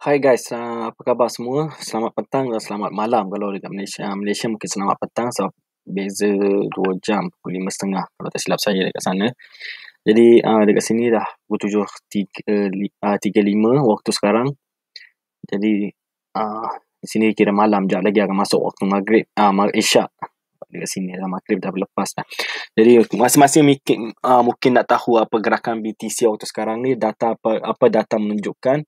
Hai guys, uh, apa khabar semua? Selamat petang dan selamat malam kalau dekat Malaysia. Ah, Malaysia mungkin selamat petang sebab beza 2 jam, pukul 5.30 kalau tak silap saya dekat sana. Jadi uh, dekat sini dah pukul 7.35 uh, eh, waktu sekarang. Jadi uh, di sini kira malam, jap lagi akan masuk waktu maghrib, uh, mag- isyak. Dekat sini dah maghrib dah berlepas dah. Jadi masing-masing mungkin, uh, mungkin nak tahu apa gerakan BTC waktu sekarang ni, data apa, apa data menunjukkan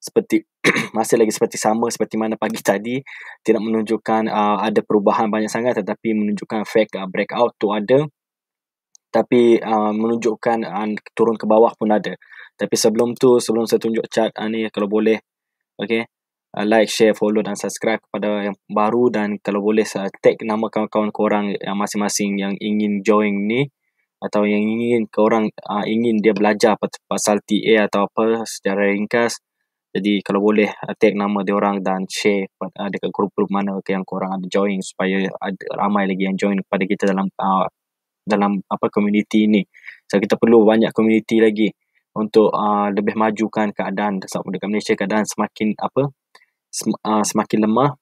seperti masih lagi seperti sama seperti mana pagi tadi tidak menunjukkan uh, ada perubahan banyak sangat tetapi menunjukkan fake uh, breakout tu ada tapi uh, menunjukkan uh, turun ke bawah pun ada tapi sebelum tu sebelum saya tunjuk chart uh, ni kalau boleh okey uh, like, share, follow dan subscribe kepada yang baru dan kalau boleh uh, tag nama kawan-kawan korang yang masing-masing yang ingin join ni atau yang ingin korang uh, ingin dia belajar pasal TA atau apa secara ringkas jadi kalau boleh uh, tag nama dia orang dan share uh, dekat grup-grup mana ke yang korang ada join supaya ada ramai lagi yang join kepada kita dalam uh, dalam apa community ini. So kita perlu banyak community lagi untuk uh, lebih majukan keadaan dekat Malaysia keadaan semakin apa sem- uh, semakin lemah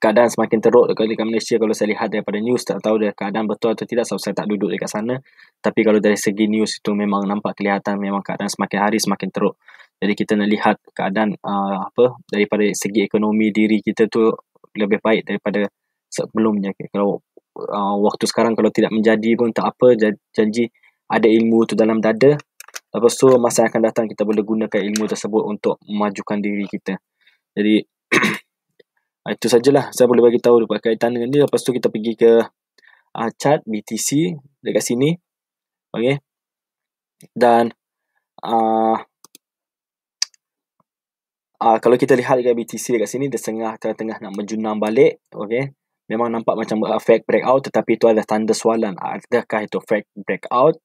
keadaan semakin teruk dekat dekat Malaysia kalau saya lihat daripada news tak tahu dia keadaan betul atau tidak sebab saya tak duduk dekat sana tapi kalau dari segi news itu memang nampak kelihatan memang keadaan semakin hari semakin teruk jadi kita nak lihat keadaan uh, apa daripada segi ekonomi diri kita tu lebih baik daripada sebelumnya. Kalau uh, waktu sekarang kalau tidak menjadi pun tak apa, janji ada ilmu tu dalam dada. Lepas tu masa yang akan datang kita boleh gunakan ilmu tersebut untuk memajukan diri kita. Jadi ah, itu sajalah saya boleh bagi tahu kaitan dengan ni. Lepas tu kita pergi ke uh, chat BTC dekat sini. Okey. Dan uh, Uh, kalau kita lihat dekat BTC dekat sini, dia tengah tengah nak menjunam balik. Okay. Memang nampak macam fake breakout tetapi itu adalah tanda soalan. Adakah itu fake breakout?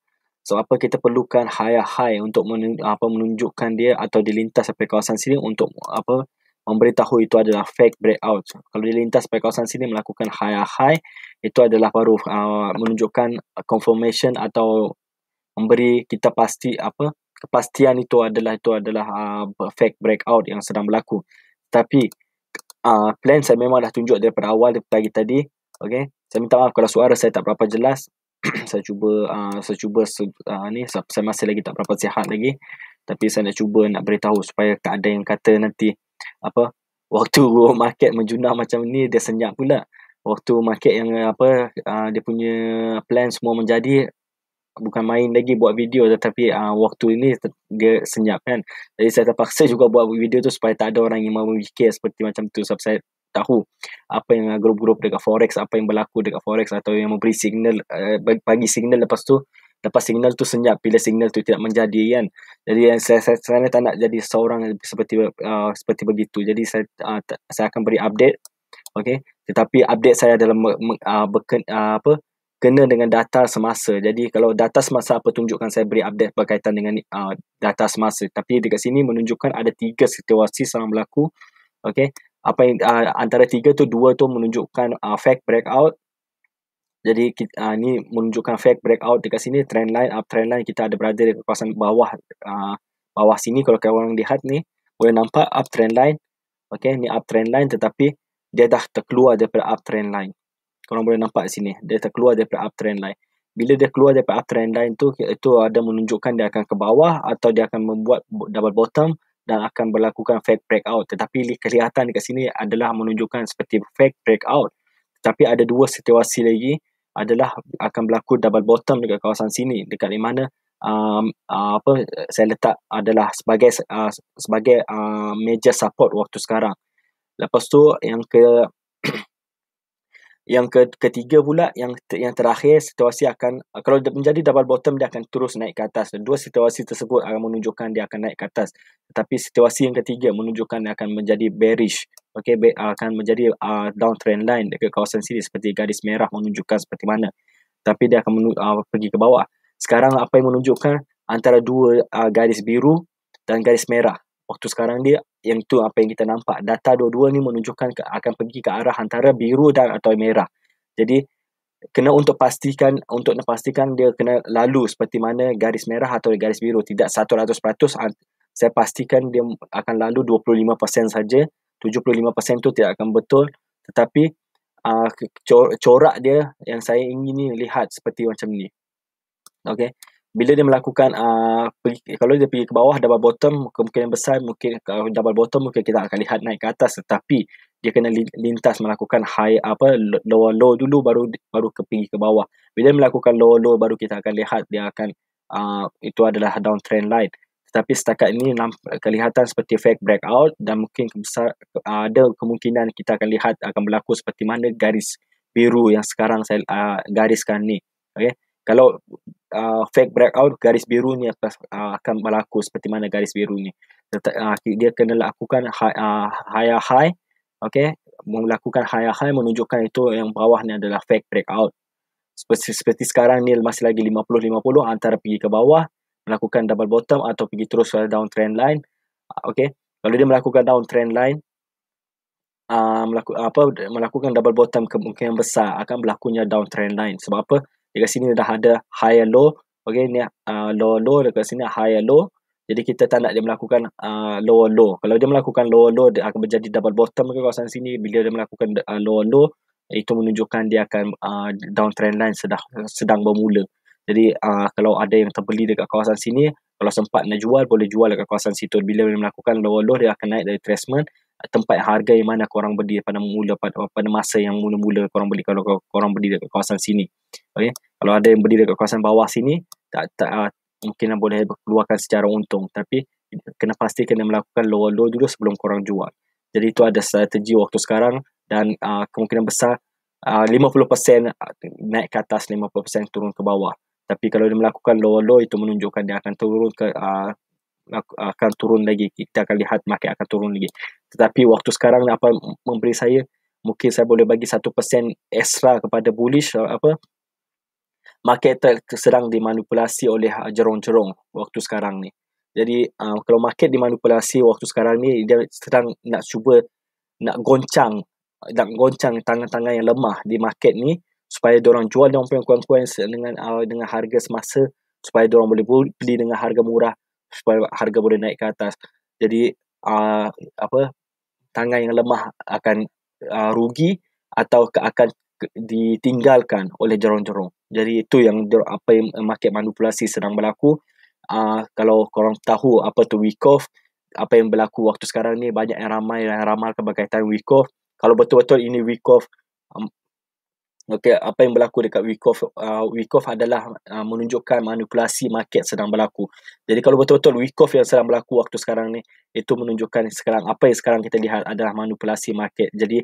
So apa kita perlukan higher high untuk men, apa menunjukkan dia atau dilintas sampai kawasan sini untuk apa memberitahu itu adalah fake breakout. So, kalau dilintas sampai kawasan sini melakukan higher high itu adalah baru uh, menunjukkan confirmation atau memberi kita pasti apa kepastian itu adalah itu adalah uh, fake breakout yang sedang berlaku. Tapi uh, plan saya memang dah tunjuk daripada awal daripada pagi tadi. Okay, saya minta maaf kalau suara saya tak berapa jelas. saya cuba uh, saya cuba uh, ni saya masih lagi tak berapa sihat lagi. Tapi saya nak cuba nak beritahu supaya tak ada yang kata nanti apa waktu market menjunah macam ni dia senyap pula. Waktu market yang apa uh, dia punya plan semua menjadi bukan main lagi buat video tetapi uh, waktu ini dia senyap kan jadi saya terpaksa juga buat video tu supaya tak ada orang yang mahu fikir seperti macam tu sebab saya tahu apa yang grup-grup dekat forex apa yang berlaku dekat forex atau yang memberi signal uh, bagi signal lepas tu lepas signal tu senyap bila signal tu tidak menjadi kan jadi yang eh, saya saya, saya tak nak jadi seorang seperti uh, seperti begitu jadi saya uh, saya akan beri update okey tetapi update saya dalam uh, beken, uh, apa kena dengan data semasa. Jadi kalau data semasa apa tunjukkan saya beri update berkaitan dengan uh, data semasa. Tapi dekat sini menunjukkan ada tiga situasi sedang berlaku. Okey. Apa yang uh, antara tiga tu dua tu menunjukkan uh, fake breakout. Jadi kita, uh, ni menunjukkan fake breakout dekat sini trend line up trend line kita ada berada di kawasan bawah uh, bawah sini kalau kau orang lihat ni boleh nampak up trend line. Okey, ni up trend line tetapi dia dah terkeluar daripada up trend line korang boleh nampak sini dia terkeluar daripada uptrend line bila dia keluar daripada uptrend line tu itu ada menunjukkan dia akan ke bawah atau dia akan membuat double bottom dan akan berlakukan fake breakout tetapi kelihatan dekat sini adalah menunjukkan seperti fake breakout tetapi ada dua situasi lagi adalah akan berlaku double bottom dekat kawasan sini dekat di mana um, uh, apa saya letak adalah sebagai uh, sebagai uh, major support waktu sekarang lepas tu yang ke yang ketiga pula yang te- yang terakhir situasi akan kalau dia menjadi double bottom dia akan terus naik ke atas dua situasi tersebut akan menunjukkan dia akan naik ke atas tetapi situasi yang ketiga menunjukkan dia akan menjadi bearish okey be- akan menjadi uh, downtrend line dekat kawasan sini seperti garis merah menunjukkan seperti mana tapi dia akan uh, pergi ke bawah sekarang apa yang menunjukkan antara dua uh, garis biru dan garis merah waktu sekarang dia yang tu apa yang kita nampak data dua-dua ni menunjukkan ke, akan pergi ke arah antara biru dan atau merah jadi kena untuk pastikan untuk nak pastikan dia kena lalu seperti mana garis merah atau garis biru tidak 100% saya pastikan dia akan lalu 25% saja 75% tu tidak akan betul tetapi uh, corak dia yang saya ingin ni lihat seperti macam ni okey bila dia melakukan uh, kalau dia pergi ke bawah double bottom kemungkinan besar mungkin uh, double bottom mungkin kita akan lihat naik ke atas tetapi dia kena lintas melakukan high apa lower low dulu baru baru ke pergi ke bawah bila dia melakukan lower low baru kita akan lihat dia akan uh, itu adalah downtrend line tetapi setakat ini kelihatan seperti fake breakout dan mungkin besar uh, ada kemungkinan kita akan lihat akan berlaku seperti mana garis biru yang sekarang saya uh, gariskan ni okey kalau uh, fake breakout garis biru ni atas uh, akan berlaku seperti mana garis biru ni. Uh, dia kena lakukan high uh, high, high okey melakukan high high menunjukkan itu yang bawah ni adalah fake breakout. Seperti, seperti sekarang ni masih lagi 50-50 antara pergi ke bawah melakukan double bottom atau pergi terus ke down trend line. Uh, okey. Kalau dia melakukan down trend line uh, melaku, apa melakukan double bottom kemungkinan besar akan berlakunya down trend line. Sebab apa? dekat sini dah ada high and low okey ni uh, low low dekat sini high and low jadi kita tak nak dia melakukan uh, low low kalau dia melakukan low low dia akan menjadi double bottom ke kawasan sini bila dia melakukan uh, low low itu menunjukkan dia akan uh, downtrend line sedang sedang bermula jadi uh, kalau ada yang terbeli dekat kawasan sini kalau sempat nak jual boleh jual dekat kawasan situ bila dia melakukan low low dia akan naik dari retracement tempat harga yang mana korang beli pada mula pada, pada masa yang mula-mula korang beli kalau korang beli dekat kawasan sini. okay? Kalau ada yang beli dekat kawasan bawah sini tak tak uh, mungkin boleh keluarkan secara untung tapi kena pasti kena melakukan low low dulu sebelum korang jual. Jadi itu ada strategi waktu sekarang dan uh, kemungkinan besar ah, uh, 50% naik ke atas 50% turun ke bawah. Tapi kalau dia melakukan low low itu menunjukkan dia akan turun ke uh, akan turun lagi kita akan lihat market akan turun lagi tetapi waktu sekarang apa memberi saya mungkin saya boleh bagi 1% extra kepada bullish eh, apa market sedang dimanipulasi oleh eh, jerong-jerong waktu sekarang ni. Jadi uh, kalau market dimanipulasi waktu sekarang ni dia sedang nak cuba nak goncang nak goncang tangan-tangan yang lemah di market ni supaya dia orang jual dengan orang punya kuan dengan uh, dengan harga semasa supaya dia orang boleh beli dengan harga murah supaya harga boleh naik ke atas. Jadi uh, apa tangan yang lemah akan uh, rugi atau ke, akan ditinggalkan oleh jerong-jerong. Jadi itu yang apa yang market manipulasi sedang berlaku. Uh, kalau korang tahu apa tu week off, apa yang berlaku waktu sekarang ni banyak yang ramai yang ramal berkaitan week off. Kalau betul-betul ini week off, um, Okay, apa yang berlaku dekat week off? Uh, week off adalah uh, menunjukkan manipulasi market sedang berlaku. Jadi kalau betul-betul week off yang sedang berlaku waktu sekarang ni, itu menunjukkan sekarang apa yang sekarang kita lihat adalah manipulasi market. Jadi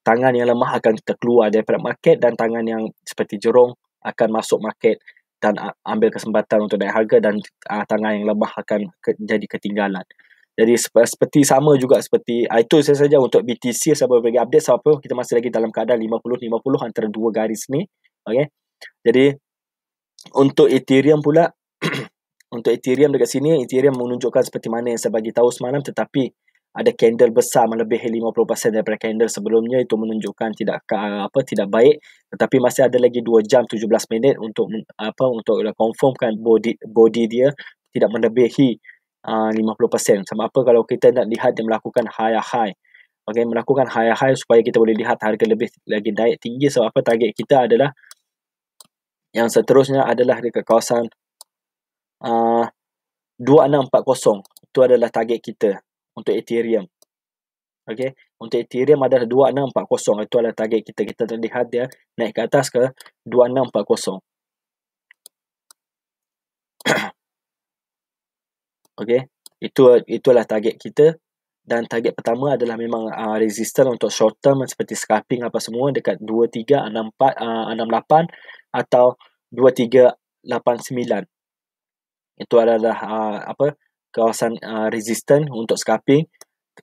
tangan yang lemah akan terkeluar daripada market dan tangan yang seperti jerong akan masuk market dan uh, ambil kesempatan untuk naik harga dan uh, tangan yang lemah akan ke- jadi ketinggalan. Jadi seperti sama juga seperti itu saya saja untuk BTC sama bagi update siapa apa kita masih lagi dalam keadaan 50 50 antara dua garis ni. Okey. Jadi untuk Ethereum pula untuk Ethereum dekat sini Ethereum menunjukkan seperti mana yang saya bagi tahu semalam tetapi ada candle besar melebih 50% daripada candle sebelumnya itu menunjukkan tidak apa tidak baik tetapi masih ada lagi 2 jam 17 minit untuk apa untuk confirmkan body body dia tidak melebihi Ah, uh, 50%. Sebab apa kalau kita nak lihat dia melakukan high-high. Okay, melakukan high-high supaya kita boleh lihat harga lebih lagi naik tinggi. Sebab apa target kita adalah yang seterusnya adalah dekat kawasan uh, 2640. Itu adalah target kita untuk Ethereum. Okay. Untuk Ethereum adalah 2640. Itu adalah target kita. Kita terlihat dia naik ke atas ke 2640. Okay. Itu itulah target kita. Dan target pertama adalah memang uh, ah, resistance untuk short term seperti scalping apa semua dekat 2, 3, 6, 4, uh, 6, 8 atau 2, 3, 8, 9. Itu adalah uh, apa kawasan uh, ah, resistance untuk scalping.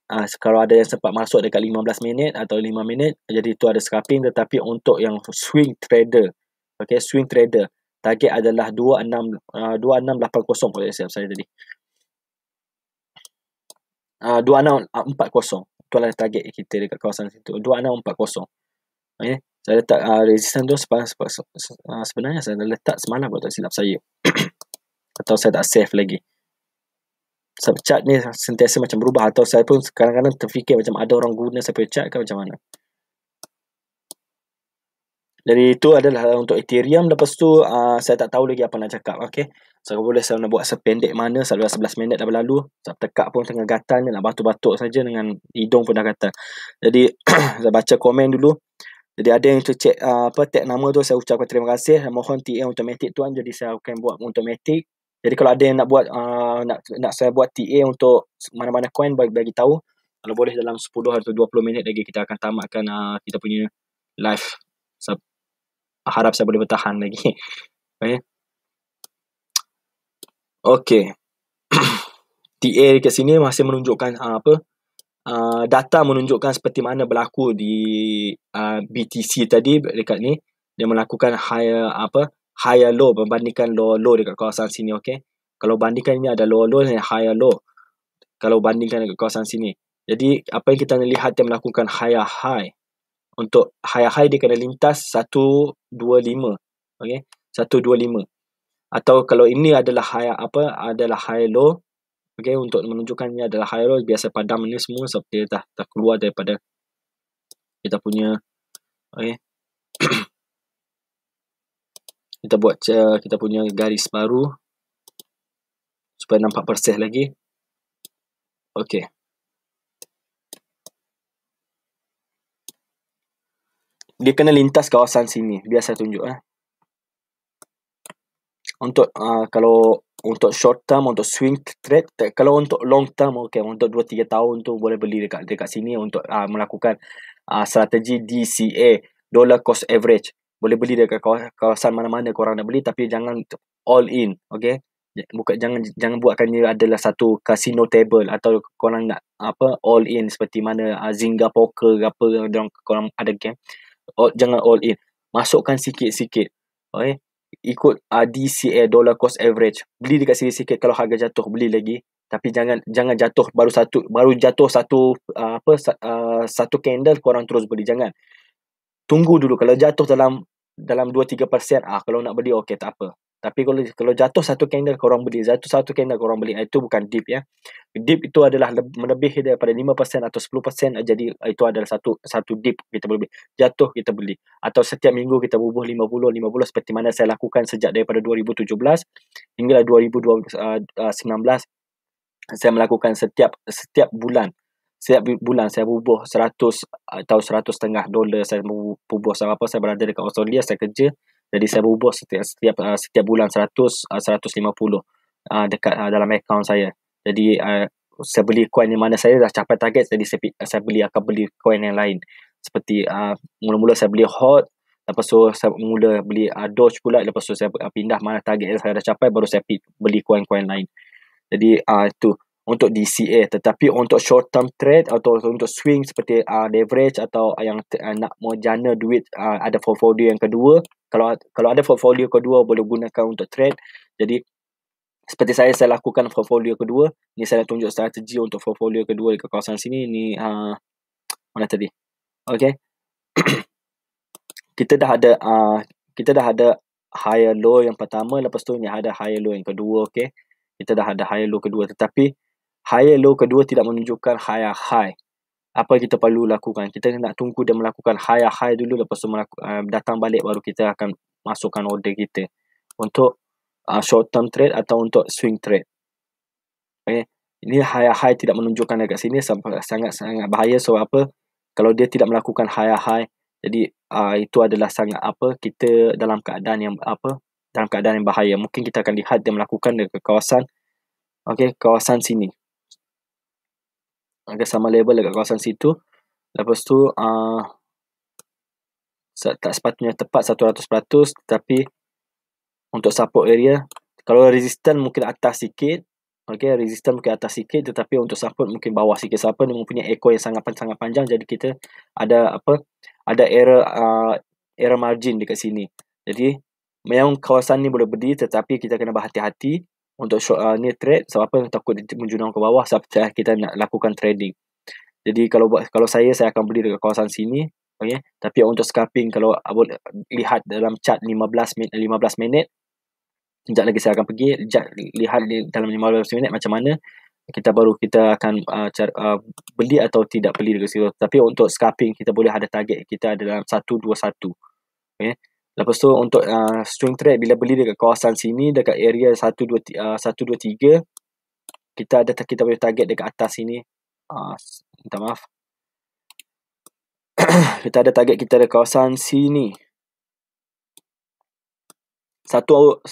Uh, kalau ada yang sempat masuk dekat 15 minit atau 5 minit, jadi itu ada scalping. Tetapi untuk yang swing trader, okay, swing trader, target adalah 2, 6, uh, 2, 6, 8, 0, saya tadi. 2, Ah, dua enam ah, empat kosong. Tu adalah target kita dekat kawasan situ. Dua enam empat kosong. Saya letak uh, resistance tu sepas, sepas, sepas, uh, sebenarnya saya dah letak semalam kalau tak silap saya. atau saya tak save lagi. Sebab chart ni sentiasa macam berubah atau saya pun kadang-kadang terfikir macam ada orang guna sampai chart ke macam mana. Jadi itu adalah untuk Ethereum. Lepas tu uh, saya tak tahu lagi apa nak cakap. Okay. Saya boleh saya nak buat sependek mana Saya dah 11 minit dah berlalu Saya tekak pun tengah gatal ni Nak batuk-batuk saja dengan hidung pun dah gatal Jadi saya baca komen dulu jadi ada yang cek uh, apa tag nama tu saya ucapkan terima kasih saya mohon TA automatic tuan jadi saya akan buat automatic. Jadi kalau ada yang nak buat uh, nak nak saya buat TA untuk mana-mana coin bagi bagi tahu kalau boleh dalam 10 atau 20 minit lagi kita akan tamatkan uh, kita punya live. So, harap saya boleh bertahan lagi. Okay. Okay. TA dekat sini masih menunjukkan uh, apa? Uh, data menunjukkan seperti mana berlaku di uh, ah, BTC tadi dekat ni. Dia melakukan higher apa? Higher low berbandingkan low low dekat kawasan sini. Okay. Kalau bandingkan ini ada low low dan higher low. Kalau bandingkan dekat kawasan sini. Jadi apa yang kita lihat dia melakukan higher high. Untuk higher high dia kena lintas 125. Okay. 125 atau kalau ini adalah high apa adalah high low okey untuk menunjukkan ini adalah high low biasa padam ini semua sebab dia dah, dah keluar daripada kita punya okey kita buat uh, kita punya garis baru supaya nampak bersih lagi okey dia kena lintas kawasan sini biasa tunjuk eh untuk uh, kalau untuk short term untuk swing trade kalau untuk long term okey untuk 2 3 tahun tu boleh beli dekat dekat sini untuk uh, melakukan uh, strategi DCA dollar cost average boleh beli dekat kawasan mana-mana korang nak beli tapi jangan all in okey bukan jangan jangan buatkan dia adalah satu casino table atau korang nak apa all in seperti mana uh, zinga poker ke apa korang, korang ada game all, jangan all in masukkan sikit-sikit okey ikut uh, DCA dollar cost average beli dekat sini sikit kalau harga jatuh beli lagi tapi jangan jangan jatuh baru satu baru jatuh satu uh, apa uh, satu candle korang terus beli jangan tunggu dulu kalau jatuh dalam dalam 2 3% ah kalau nak beli okey tak apa tapi kalau kalau jatuh satu candle korang beli, jatuh satu candle korang beli, ah, itu bukan dip ya. Dip itu adalah lebih daripada 5% atau 10% ah, jadi ah, itu adalah satu satu dip kita boleh beli. Jatuh kita beli. Atau setiap minggu kita bubuh 50 50 seperti mana saya lakukan sejak daripada 2017 hingga 2019 saya melakukan setiap setiap bulan setiap bulan saya bubuh 100 atau 100 setengah dolar saya bubuh sama apa saya berada dekat Australia saya kerja jadi saya bubuh setiap setiap, uh, setiap bulan 100 uh, 150 uh, dekat uh, dalam account saya. Jadi uh, saya beli coin di mana saya dah capai target jadi saya saya beli akan beli coin yang lain. Seperti uh, mula-mula saya beli hot Lepas tu saya mula beli uh, Doge pula. Lepas tu saya pindah mana target yang saya dah capai. Baru saya beli coin-coin lain. Jadi uh, itu. Uh, untuk DCA tetapi untuk short term trade atau untuk swing seperti uh, leverage atau yang uh, nak jana duit uh, ada portfolio yang kedua kalau kalau ada portfolio kedua boleh gunakan untuk trade jadi seperti saya saya lakukan portfolio kedua ni saya nak tunjuk strategi untuk portfolio kedua di kawasan sini ni uh, mana tadi okey kita dah ada uh, kita dah ada higher low yang pertama lepas tu ni ada higher low yang kedua okey kita dah ada higher low kedua tetapi higher low kedua tidak menunjukkan higher high apa kita perlu lakukan kita nak tunggu dia melakukan higher high dulu lepas tu melaku, uh, datang balik baru kita akan masukkan order kita untuk uh, short term trade atau untuk swing trade okay. ini higher high tidak menunjukkan dekat sini sangat sangat bahaya so apa kalau dia tidak melakukan higher high jadi uh, itu adalah sangat apa kita dalam keadaan yang apa dalam keadaan yang bahaya mungkin kita akan lihat dia melakukan dekat kawasan okey kawasan sini agak sama label dekat kawasan situ. Lepas tu uh, tak sepatutnya tepat 100% tapi untuk support area kalau resistance mungkin atas sikit. Okay, resistance mungkin atas sikit tetapi untuk support mungkin bawah sikit. Siapa ni mempunyai echo yang sangat sangat panjang jadi kita ada apa? Ada error uh, error margin dekat sini. Jadi memang kawasan ni boleh berdiri tetapi kita kena berhati-hati untuk short uh, ni trade sebab apa takut dia menjunang ke bawah sebab saya kita nak lakukan trading. Jadi kalau kalau saya saya akan beli dekat kawasan sini. Okay. Tapi untuk scalping kalau abang lihat dalam chart 15 minit 15 minit sekejap lagi saya akan pergi lihat dalam 15 minit macam mana kita baru kita akan uh, cari, uh, beli atau tidak beli dekat situ. Tapi untuk scalping kita boleh ada target kita dalam 121. Okay. Lepas tu untuk uh, string trade bila beli dekat kawasan sini dekat area 123 uh, 123 kita ada kita boleh target dekat atas sini. Uh, minta maaf. kita ada target kita dekat kawasan sini. 1141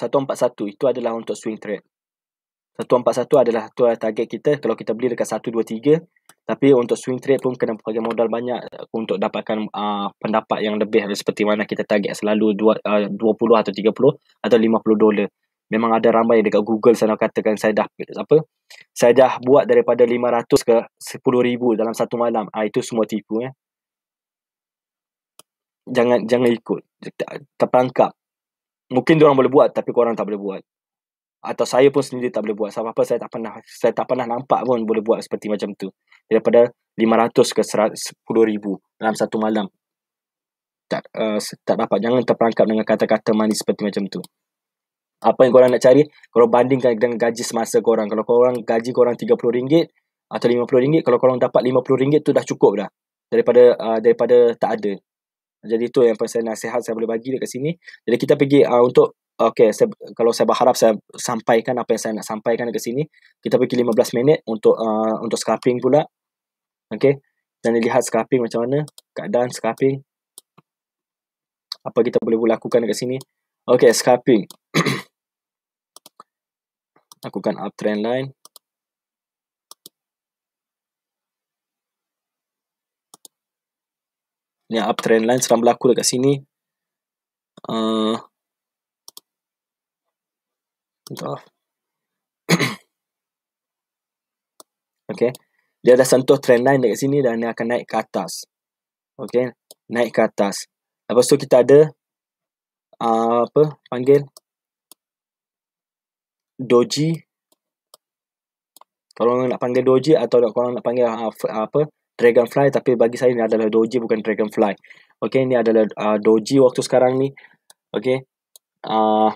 itu adalah untuk swing trade. 141 adalah tu target kita kalau kita beli dekat 123 tapi untuk swing trade pun kena pakai modal banyak eh, untuk dapatkan uh, pendapat yang lebih seperti mana kita target selalu dua uh, atau 30 atau 50 dolar. Memang ada ramai dekat Google sana katakan saya dah apa? Saya dah buat daripada 500 ke 10,000 dalam satu malam. Ah uh, itu semua tipu ya. Jangan jangan ikut. Terperangkap. Mungkin dia orang boleh buat tapi kau orang tak boleh buat atau saya pun sendiri tak boleh buat sebab apa saya tak pernah saya tak pernah nampak pun boleh buat seperti macam tu daripada 500 ke 10000 dalam satu malam tak uh, tak dapat jangan terperangkap dengan kata-kata manis seperti macam tu apa yang korang nak cari kalau bandingkan dengan gaji semasa korang kalau korang gaji korang RM30 atau RM50 kalau korang dapat RM50 tu dah cukup dah daripada uh, daripada tak ada jadi itu yang pasal nasihat saya boleh bagi dekat sini. Jadi kita pergi uh, untuk Okay, saya, kalau saya berharap saya sampaikan apa yang saya nak sampaikan ke sini, kita pergi 15 minit untuk uh, untuk scraping pula. Okay, dan lihat scraping macam mana, keadaan scraping. Apa kita boleh lakukan ke sini. Okay, scraping. lakukan uptrend line. Ini ya, uptrend line sedang berlaku dekat sini. Uh, Sound off. okay. Dia dah sentuh trend line dekat sini dan dia akan naik ke atas. Okay. Naik ke atas. Lepas tu kita ada uh, apa panggil doji kalau orang nak panggil doji atau kalau orang nak panggil uh, apa dragonfly tapi bagi saya ni adalah doji bukan dragonfly okey ni adalah uh, doji waktu sekarang ni okey uh,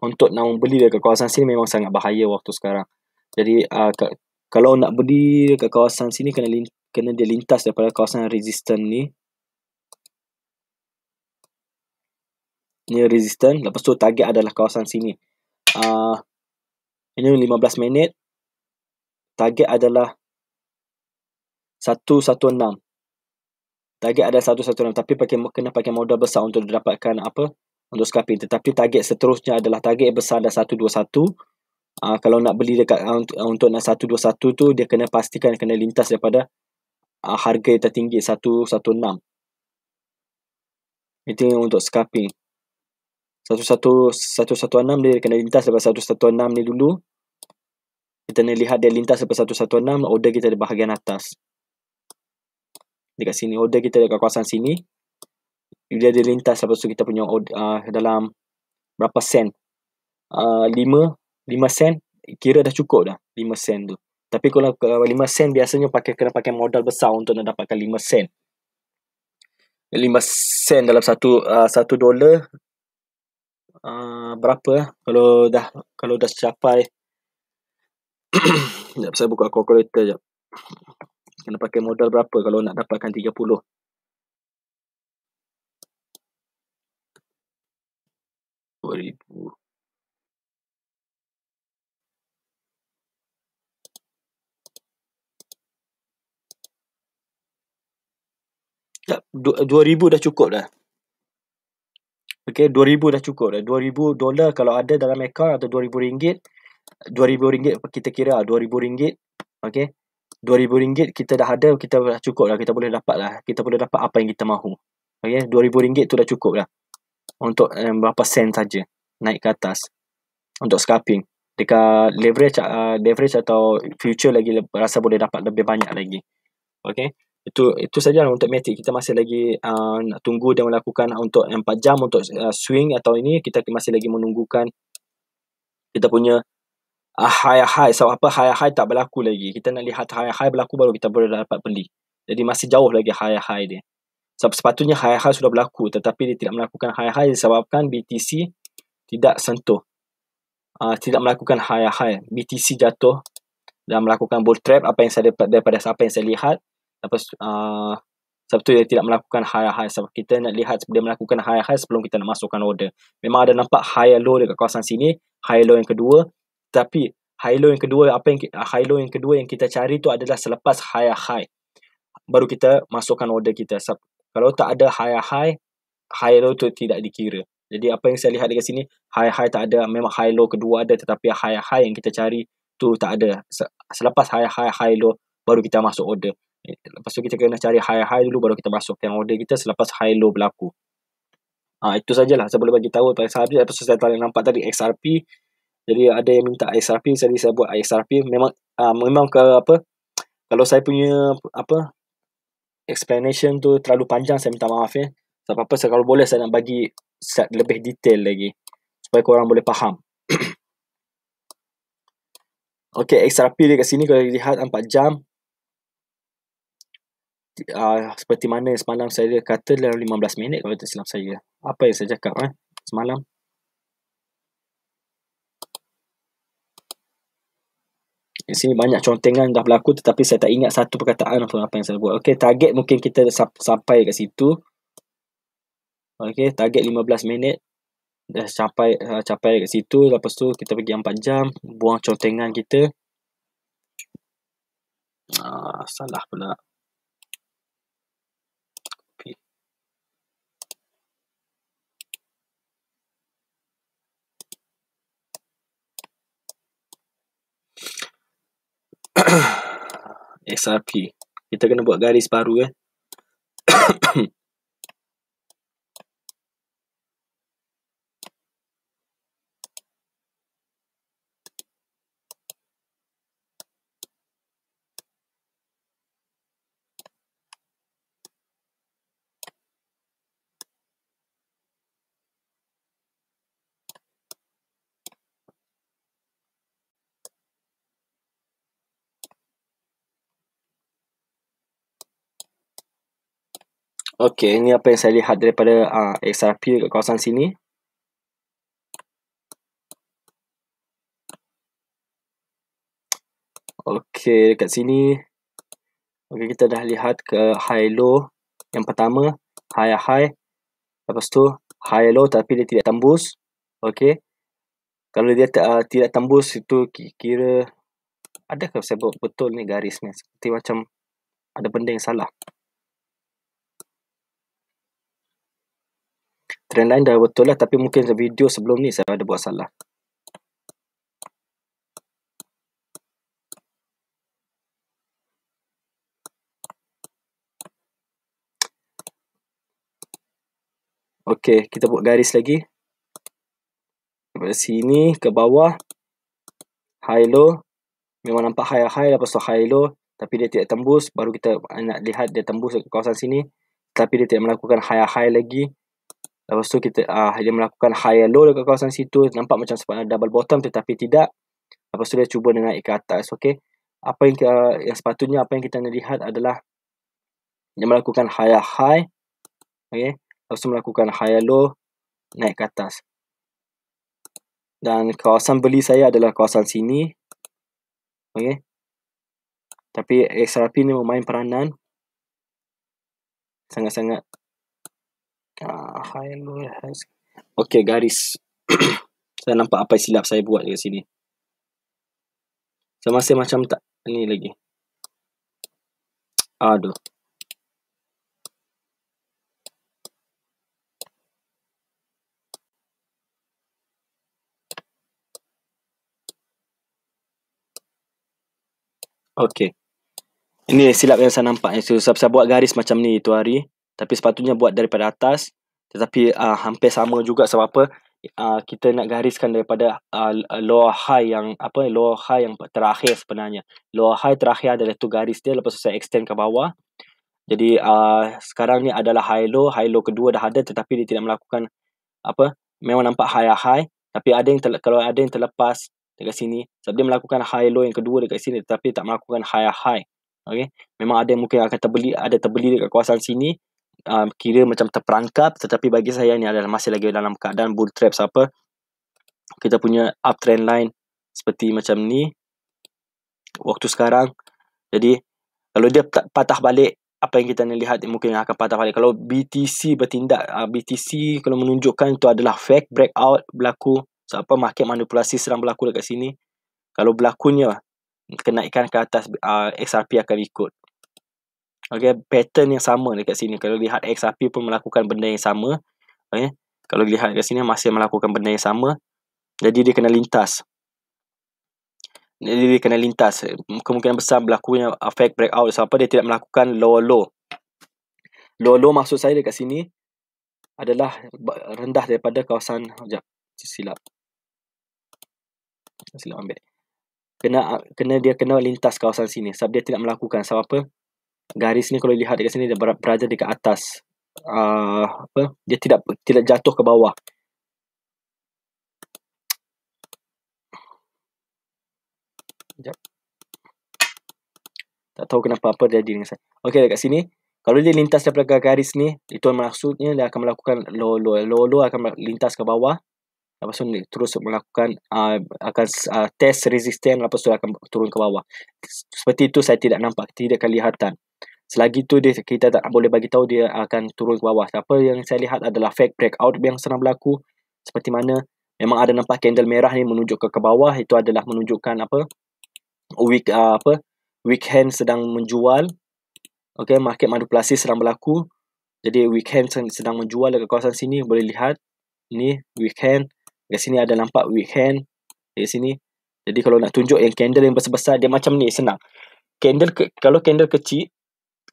untuk nak membeli dekat kawasan sini memang sangat bahaya waktu sekarang. Jadi uh, ah, ke, kalau nak beli dekat kawasan sini kena lin, kena dia lintas daripada kawasan resistant ni. Ni resistant, lepas tu target adalah kawasan sini. Uh, ini 15 minit. Target adalah 116. Target adalah 116 tapi pakai kena pakai modal besar untuk dapatkan apa? untuk Scalping. Tetapi target seterusnya adalah target besar dah 121. Uh, kalau nak beli dekat uh, untuk nak 121 tu dia kena pastikan kena lintas daripada uh, harga yang tertinggi 116. Itu untuk scalping. 11 116 dia kena lintas daripada 116 ni dulu. Kita nak lihat dia lintas daripada 116 order kita di bahagian atas. Dekat sini order kita dekat kawasan sini dia ada lintas lepas tu kita punya uh, dalam berapa sen uh, lima 5 sen kira dah cukup dah lima sen tu tapi kalau uh, ah, 5 sen biasanya pakai kena pakai modal besar untuk nak dapatkan lima sen Lima sen dalam satu satu uh, dolar uh, berapa kalau dah kalau dah capai sekejap saya buka calculator sekejap kena pakai modal berapa kalau nak dapatkan tiga puluh. Борипур. dua ribu dah cukup dah. dua ribu dah cukup dah. ribu dolar kalau ada dalam account atau dua ribu ringgit. dua ribu ringgit kita kira lah, dua ribu ringgit. dua ribu ringgit kita dah ada kita dah cukup lah kita boleh dapat lah kita boleh dapat apa yang kita mahu okey ribu ringgit tu dah cukup lah untuk um, berapa sen saja naik ke atas untuk scalping dekat leverage uh, leverage atau future lagi rasa boleh dapat lebih banyak lagi okey itu itu saja untuk matic kita masih lagi uh, nak tunggu dan melakukan untuk 4 jam untuk uh, swing atau ini kita masih lagi menunggukan kita punya uh, high high so apa high high tak berlaku lagi kita nak lihat high high berlaku baru kita boleh dapat beli jadi masih jauh lagi high high dia sepatutnya hal-hal sudah berlaku tetapi dia tidak melakukan hal-hal disebabkan BTC tidak sentuh. Uh, tidak melakukan hal-hal. BTC jatuh dan melakukan bull trap apa yang saya dapat daripada apa yang saya lihat. Lepas uh, sebab tu dia tidak melakukan high high sebab kita nak lihat dia melakukan high high sebelum kita nak masukkan order. Memang ada nampak high low dekat kawasan sini, high low yang kedua. Tapi high low yang kedua apa yang ah, high low yang kedua yang kita cari tu adalah selepas high high. Baru kita masukkan order kita. Sebab kalau tak ada high-high, high-low tu tidak dikira. Jadi apa yang saya lihat dekat sini, high-high tak ada. Memang high-low kedua ada tetapi high-high yang kita cari tu tak ada. Selepas high-high, high-low baru kita masuk order. Lepas tu kita kena cari high-high dulu baru kita masuk. Yang order kita selepas high-low berlaku. Ha, itu sajalah saya boleh bagi tahu pada sahabat atau saya telah nampak tadi XRP. Jadi ada yang minta XRP, jadi saya buat XRP. Memang uh, memang ke apa, kalau saya punya apa explanation tu terlalu panjang saya minta maaf ya. Tak apa-apa saya kalau boleh saya nak bagi lebih detail lagi supaya korang boleh faham. okay, XRP dia kat sini kalau lihat 4 jam. Uh, seperti mana semalam saya kata dalam 15 minit kalau tak silap saya. Apa yang saya cakap eh? semalam? Di sini banyak contengan dah berlaku tetapi saya tak ingat satu perkataan pun apa yang saya buat. Okey, target mungkin kita sampai dekat situ. Okey, target 15 minit dah sampai capai dekat ha, situ. Lepas tu kita pergi 4 jam, buang contengan kita. Ah, salah pula. SRP. Kita kena buat garis baru kan. Eh? Okey, ini apa yang saya lihat daripada uh, ah, XRP dekat kawasan sini. Okey, dekat sini. Okey, kita dah lihat ke high low yang pertama, high high. Lepas tu high low tapi dia tidak tembus. Okey. Kalau dia uh, tidak tembus itu kira adakah saya betul ni garisnya? Seperti macam ada benda yang salah. trend line dah betul lah tapi mungkin video sebelum ni saya ada buat salah Okey, kita buat garis lagi. Dari sini ke bawah. High low. Memang nampak high high lepas lah, tu high low. Tapi dia tidak tembus. Baru kita nak lihat dia tembus ke kawasan sini. Tapi dia tidak melakukan high high lagi. Lepas tu kita uh, dia melakukan high and low dekat kawasan situ. Nampak macam sepatutnya double bottom tetapi tidak. Lepas tu dia cuba dia naik ke atas. Okay. Apa yang, uh, yang sepatutnya apa yang kita nak lihat adalah dia melakukan high high. Okay. Lepas tu melakukan high and low naik ke atas. Dan kawasan beli saya adalah kawasan sini. Okay. Tapi XRP ni memain peranan. Sangat-sangat Ah, has... Okay, garis. saya nampak apa silap saya buat dekat sini. Saya masih macam tak ni lagi. Aduh. okey Ini silap yang saya nampak. So, saya buat garis macam ni itu hari tapi sepatutnya buat daripada atas tetapi uh, hampir sama juga sebab apa uh, kita nak gariskan daripada uh, lower high yang apa lower high yang terakhir sebenarnya lower high terakhir adalah tu garis dia lepas tu saya extend ke bawah jadi uh, sekarang ni adalah high low high low kedua dah ada tetapi dia tidak melakukan apa memang nampak high high tapi ada yang kalau ada yang terlepas dekat sini sebab dia melakukan high low yang kedua dekat sini tetapi tak melakukan high high okey memang ada yang mungkin akan terbeli ada terbeli dekat kawasan sini um, kira macam terperangkap tetapi bagi saya ni adalah masih lagi dalam keadaan bull traps apa kita punya uptrend line seperti macam ni waktu sekarang jadi kalau dia patah balik apa yang kita lihat mungkin akan patah balik kalau BTC bertindak uh, BTC kalau menunjukkan itu adalah fake breakout berlaku so apa market manipulasi sedang berlaku dekat sini kalau berlakunya kenaikan ke atas uh, XRP akan ikut okay, pattern yang sama dekat sini. Kalau lihat XRP pun melakukan benda yang sama. Okay. Kalau lihat dekat sini masih melakukan benda yang sama. Jadi dia kena lintas. Jadi dia kena lintas. Kemungkinan besar berlakunya effect breakout. Sebab dia tidak melakukan low-low. Low-low maksud saya dekat sini adalah rendah daripada kawasan. Sekejap. Silap. Silap ambil. Kena, kena dia kena lintas kawasan sini. Sebab dia tidak melakukan. Sebab apa? garis ni kalau lihat dekat sini dia ber- berada dekat atas uh, apa dia tidak tidak jatuh ke bawah Sekejap. tak tahu kenapa apa jadi dengan saya okey dekat sini kalau dia lintas daripada garis ni itu maksudnya dia akan melakukan low low low low akan lintas ke bawah Lepas tu terus melakukan uh, akan uh, test resisten lepas tu akan turun ke bawah. Seperti itu saya tidak nampak, tidak kelihatan selagi tu dia kita tak boleh bagi tahu dia akan turun ke bawah. Apa yang saya lihat adalah fake breakout yang sedang berlaku seperti mana memang ada nampak candle merah ni menunjuk ke ke bawah itu adalah menunjukkan apa week uh, ah, apa hand sedang menjual. Okay, market manipulasi sedang berlaku. Jadi hand sedang menjual ke kawasan sini boleh lihat ni hand di sini ada nampak hand di sini. Jadi kalau nak tunjuk yang candle yang besar-besar dia macam ni senang. Candle ke, kalau candle kecil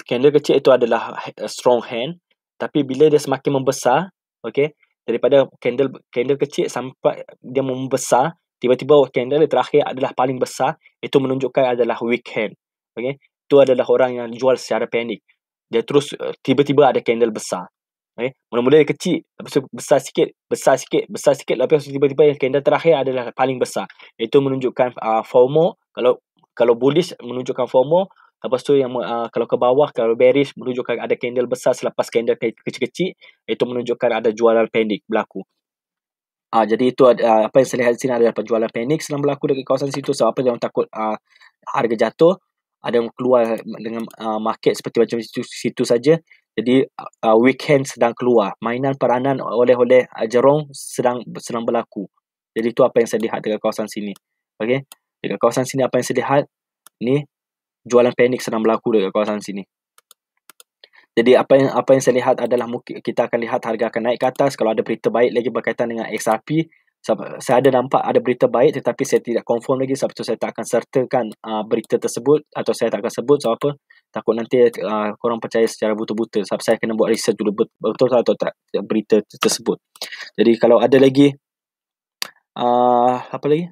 candle kecil itu adalah ha-, strong hand tapi bila dia semakin membesar okey daripada candle candle kecil sampai dia membesar tiba-tiba candle yang terakhir adalah paling besar itu menunjukkan adalah weak hand okey itu adalah orang yang jual secara panik dia terus eh, tiba-tiba ada candle besar okey mula-mula dia kecil lepas tu besar sikit besar sikit besar sikit lepas tu tiba-tiba yang candle terakhir adalah paling besar itu menunjukkan uh, FOMO kalau kalau bullish menunjukkan FOMO Lepas tu yang uh, kalau ke bawah kalau bearish menunjukkan ada candle besar selepas candle kecil-kecil itu menunjukkan ada jualan panik berlaku. Uh, jadi itu uh, apa yang saya lihat di sini adalah penjualan panik sedang berlaku dekat kawasan situ sebab apa yang takut uh, harga jatuh ada yang keluar dengan uh, market seperti macam situ, situ saja. Jadi uh, weekend sedang keluar. Mainan peranan oleh-oleh uh, jerong sedang sedang berlaku. Jadi itu apa yang saya lihat dekat kawasan sini. Okey. Dekat kawasan sini apa yang saya lihat ni jualan panik sedang berlaku dekat kawasan sini. Jadi apa yang apa yang saya lihat adalah mungkin kita akan lihat harga akan naik ke atas kalau ada berita baik lagi berkaitan dengan XRP. Saya ada nampak ada berita baik tetapi saya tidak confirm lagi sebab itu saya tak akan sertakan uh, berita tersebut atau saya tak akan sebut sebab apa takut nanti uh, korang percaya secara buta-buta sebab saya kena buat research dulu betul atau tak berita tersebut. Jadi kalau ada lagi uh, apa lagi?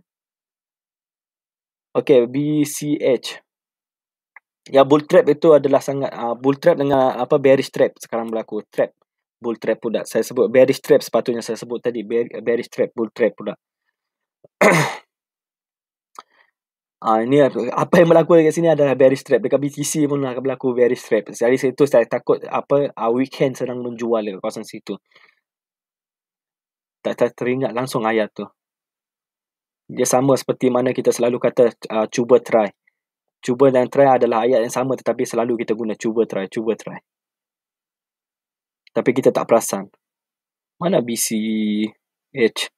Okay, BCH. Ya bull trap itu adalah sangat uh, bull trap dengan apa bearish trap sekarang berlaku trap bull trap pula saya sebut bearish trap sepatutnya saya sebut tadi Bear, bearish trap bull trap pula. Ah uh, ini apa yang berlaku dekat sini adalah bearish trap dekat BTC pun akan lah berlaku bearish trap. Jadi situ saya takut apa uh, weekend sedang menjual dekat kawasan situ. Tak, tak teringat langsung ayat tu. Dia sama seperti mana kita selalu kata uh, cuba try. Cuba dan try adalah ayat yang sama tetapi selalu kita guna cuba try, cuba try. Tapi kita tak perasan. Mana BC, H.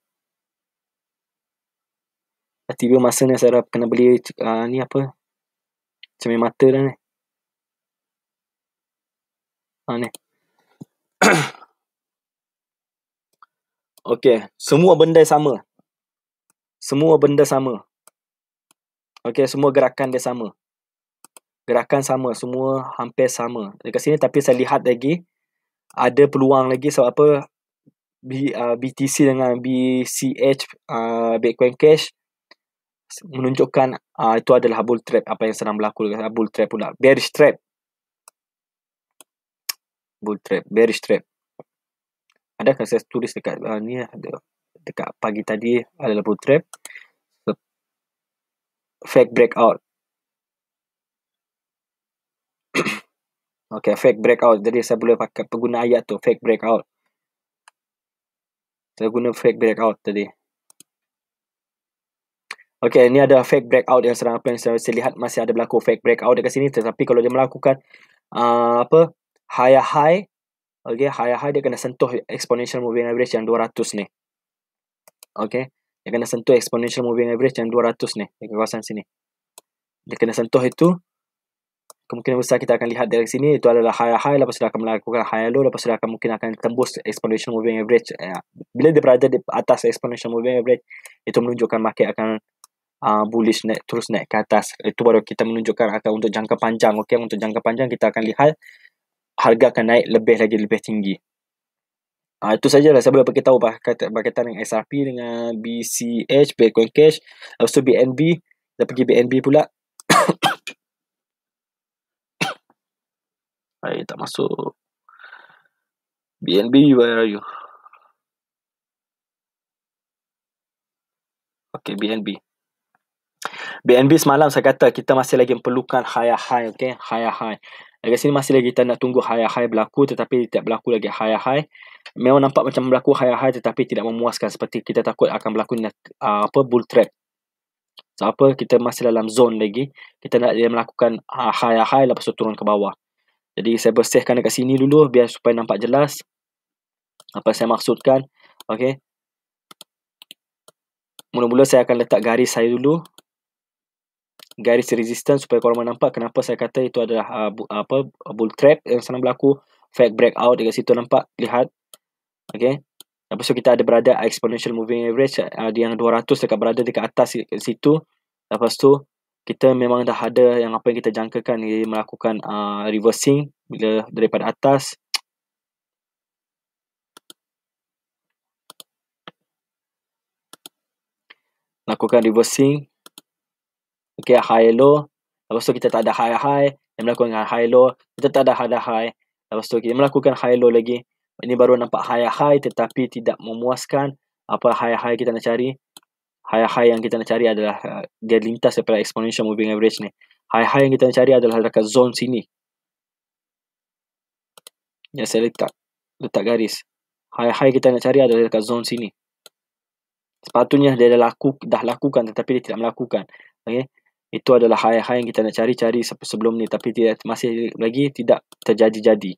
Tiba-tiba masa ni saya kena beli uh, ni apa? Cermin mata dah ni. Ha ni. okay, semua benda sama. Semua benda sama. Okay, semua gerakan dia sama. Gerakan sama, semua hampir sama. Dekat sini tapi saya lihat lagi, ada peluang lagi sebab apa, B, uh, BTC dengan BCH, uh, Bitcoin Cash, menunjukkan uh, itu adalah bull trap apa yang sedang berlaku bull trap pula bearish trap bull trap bearish trap ada saya tulis dekat uh, ni ada dekat pagi tadi adalah bull trap fake breakout. okay, fake breakout. Jadi saya boleh pakai pengguna ayat tu, fake breakout. Saya guna fake breakout tadi. Okay, ini ada fake breakout yang sedang apa yang saya, lihat masih ada berlaku fake breakout dekat sini. Tetapi kalau dia melakukan uh, apa high high, okay, high high dia kena sentuh exponential moving average yang 200 ni. Okay, dia kena sentuh exponential moving average yang 200 ni di kawasan sini dia kena sentuh itu kemungkinan besar kita akan lihat dari sini itu adalah high high lepas sudah akan melakukan high low lepas sudah akan mungkin akan tembus exponential moving average eh, bila dia berada di atas exponential moving average itu menunjukkan market akan uh, bullish naik terus naik ke atas itu baru kita menunjukkan akan untuk jangka panjang okay, untuk jangka panjang kita akan lihat harga akan naik lebih lagi lebih tinggi Ah uh, itu sajalah saya boleh bagi tahu bah kata berkaitan dengan SRP dengan BCH Bitcoin Cash lepas tu BNB dah pergi BNB pula. Hai tak masuk. BNB where are you? Okay BNB. BNB semalam saya kata kita masih lagi memerlukan high high okay high high. Dekat sini masih lagi kita nak tunggu high-high berlaku tetapi tidak berlaku lagi high-high. Memang nampak macam berlaku high-high tetapi tidak memuaskan seperti kita takut akan berlaku uh, apa bull trap. So apa kita masih dalam zone lagi. Kita nak dia melakukan high-high ah, lepas tu turun ke bawah. Jadi saya bersihkan dekat sini dulu biar supaya nampak jelas apa saya maksudkan. Okey. Mula-mula saya akan letak garis saya dulu garis resistance supaya korang nampak kenapa saya kata itu adalah uh, bu, apa bull trap yang sedang berlaku fake breakout dekat situ nampak lihat okey lepas tu kita ada berada exponential moving average uh, yang 200 dekat berada dekat atas dekat situ lepas tu kita memang dah ada yang apa yang kita jangkakan ini melakukan uh, reversing bila daripada atas lakukan reversing okay high low lepas tu kita tak ada high high dia melakukan dengan high low kita tak ada high high lepas tu kita melakukan high low lagi ini baru nampak high high tetapi tidak memuaskan apa high high kita nak cari high high yang kita nak cari adalah uh, dia lintas daripada exponential moving average ni high high yang kita nak cari adalah dekat zone sini ya saya letak letak garis high high kita nak cari adalah dekat zone sini sepatutnya dia dah laku dah lakukan tetapi dia tidak melakukan Okay itu adalah hal-hal yang kita nak cari-cari sebelum ni tapi tidak masih lagi tidak terjadi-jadi.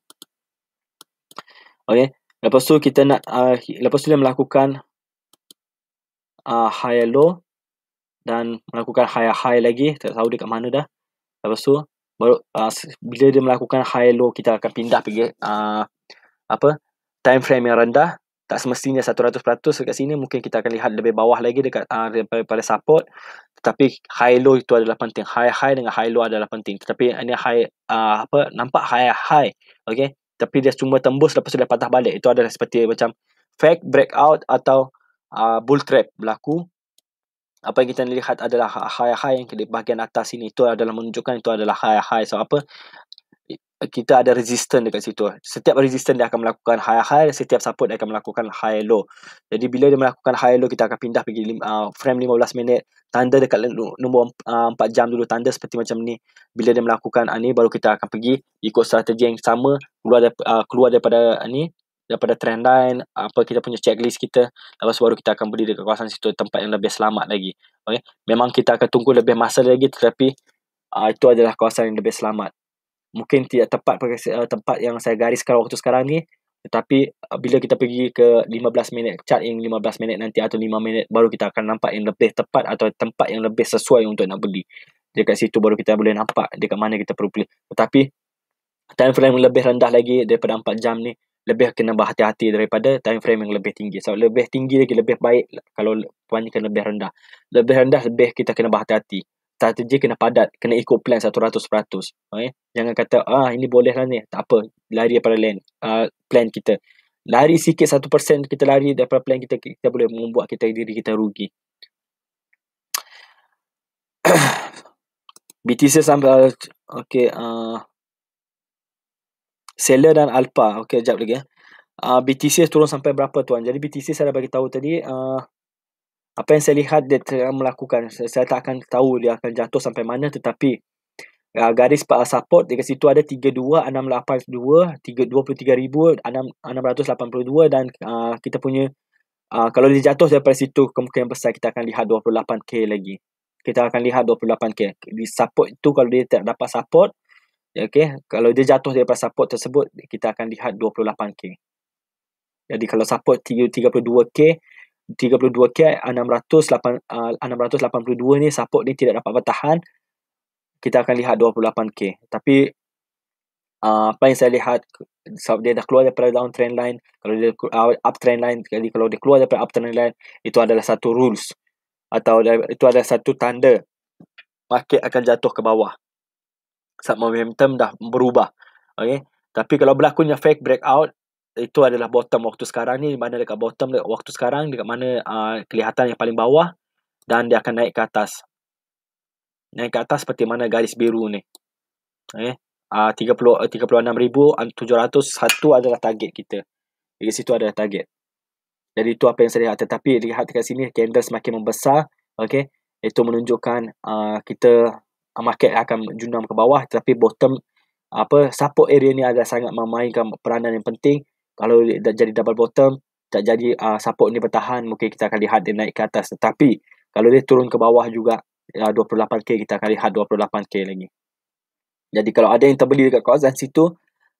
Okey, lepas tu kita nak uh, lepas tu dia melakukan uh, ah, high low dan melakukan high high lagi tak tahu dekat mana dah. Lepas tu baru uh, bila dia melakukan high low kita akan pindah pergi uh, apa time frame yang rendah tak semestinya 100% dekat sini mungkin kita akan lihat lebih bawah lagi dekat uh, daripada support tetapi high low itu adalah penting high high dengan high low adalah penting tetapi ini high uh, apa nampak high high okey tapi dia cuma tembus lepas tu dia patah balik itu adalah seperti macam fake breakout atau uh, bull trap berlaku apa yang kita lihat adalah high high yang di bahagian atas ini itu adalah menunjukkan itu adalah high high so apa kita ada resistance dekat situ. Setiap resistance dia akan melakukan high high, setiap support dia akan melakukan high low. Jadi bila dia melakukan high low, kita akan pindah pergi lima, uh, frame 15 minit, tanda dekat nombor uh, 4 jam dulu, tanda seperti macam ni. Bila dia melakukan uh, ni, baru kita akan pergi ikut strategi yang sama, keluar, uh, keluar daripada uh, ni, daripada trend line, apa kita punya checklist kita, lepas baru kita akan beli dekat kawasan situ, tempat yang lebih selamat lagi. Okay? Memang kita akan tunggu lebih masa lagi, tetapi uh, itu adalah kawasan yang lebih selamat mungkin tidak tepat eh, tempat yang saya garis kalau waktu sekarang ni tetapi eh, bila kita pergi ke 15 minit chat yang 15 minit nanti atau 5 minit baru kita akan nampak yang lebih tepat atau tempat yang lebih sesuai untuk nak beli dekat situ baru kita boleh nampak dekat mana kita perlu beli tetapi time frame yang lebih rendah lagi daripada 4 jam ni lebih kena berhati-hati daripada time frame yang lebih tinggi sebab so, lebih tinggi lagi lebih baik kalau banyakkan lebih rendah lebih rendah lebih kita kena berhati-hati strategi kena padat, kena ikut plan 100%. Okay? Jangan kata, ah ini boleh lah ni. Tak apa, lari daripada plan, uh, plan kita. Lari sikit 1% kita lari daripada plan kita, kita boleh membuat kita diri kita rugi. BTC sampai, okay. Uh, ah, seller dan Alpha okay, jap lagi. Ya. Ah. Uh, BTC turun sampai berapa tuan? Jadi BTC saya dah bagi tahu tadi, uh, apa yang saya lihat dia tengah melakukan saya, saya tak akan tahu dia akan jatuh sampai mana tetapi uh, garis support dekat situ ada 32682 323,000, 6,682 dan uh, kita punya uh, kalau dia jatuh daripada situ kemungkinan besar kita akan lihat 28k lagi kita akan lihat 28k di support itu kalau dia tak dapat support ya, okey kalau dia jatuh daripada support tersebut kita akan lihat 28k jadi kalau support 32k 32 kiat 680 uh, 682 ni support ni tidak dapat bertahan kita akan lihat 28k tapi uh, apa yang saya lihat sebab dia dah keluar daripada downtrend line kalau dia uh, ah, uptrend line jadi kalau dia keluar daripada uptrend line itu adalah satu rules atau itu adalah satu tanda market akan jatuh ke bawah sebab momentum dah berubah okey tapi kalau berlakunya fake breakout itu adalah bottom waktu sekarang ni di mana dekat bottom dekat waktu sekarang dekat mana uh, kelihatan yang paling bawah dan dia akan naik ke atas naik ke atas seperti mana garis biru ni eh uh, 30 uh, 36701 adalah target kita dekat situ ada target jadi itu apa yang saya lihat tetapi lihat dekat sini candle semakin membesar okey itu menunjukkan uh, kita uh, market akan junam ke bawah tetapi bottom apa support area ni ada sangat memainkan peranan yang penting kalau dah jadi double bottom tak jadi uh, support ni bertahan mungkin kita akan lihat dia naik ke atas tetapi kalau dia turun ke bawah juga ya, uh, 28k kita akan lihat 28k lagi jadi kalau ada yang terbeli dekat kawasan situ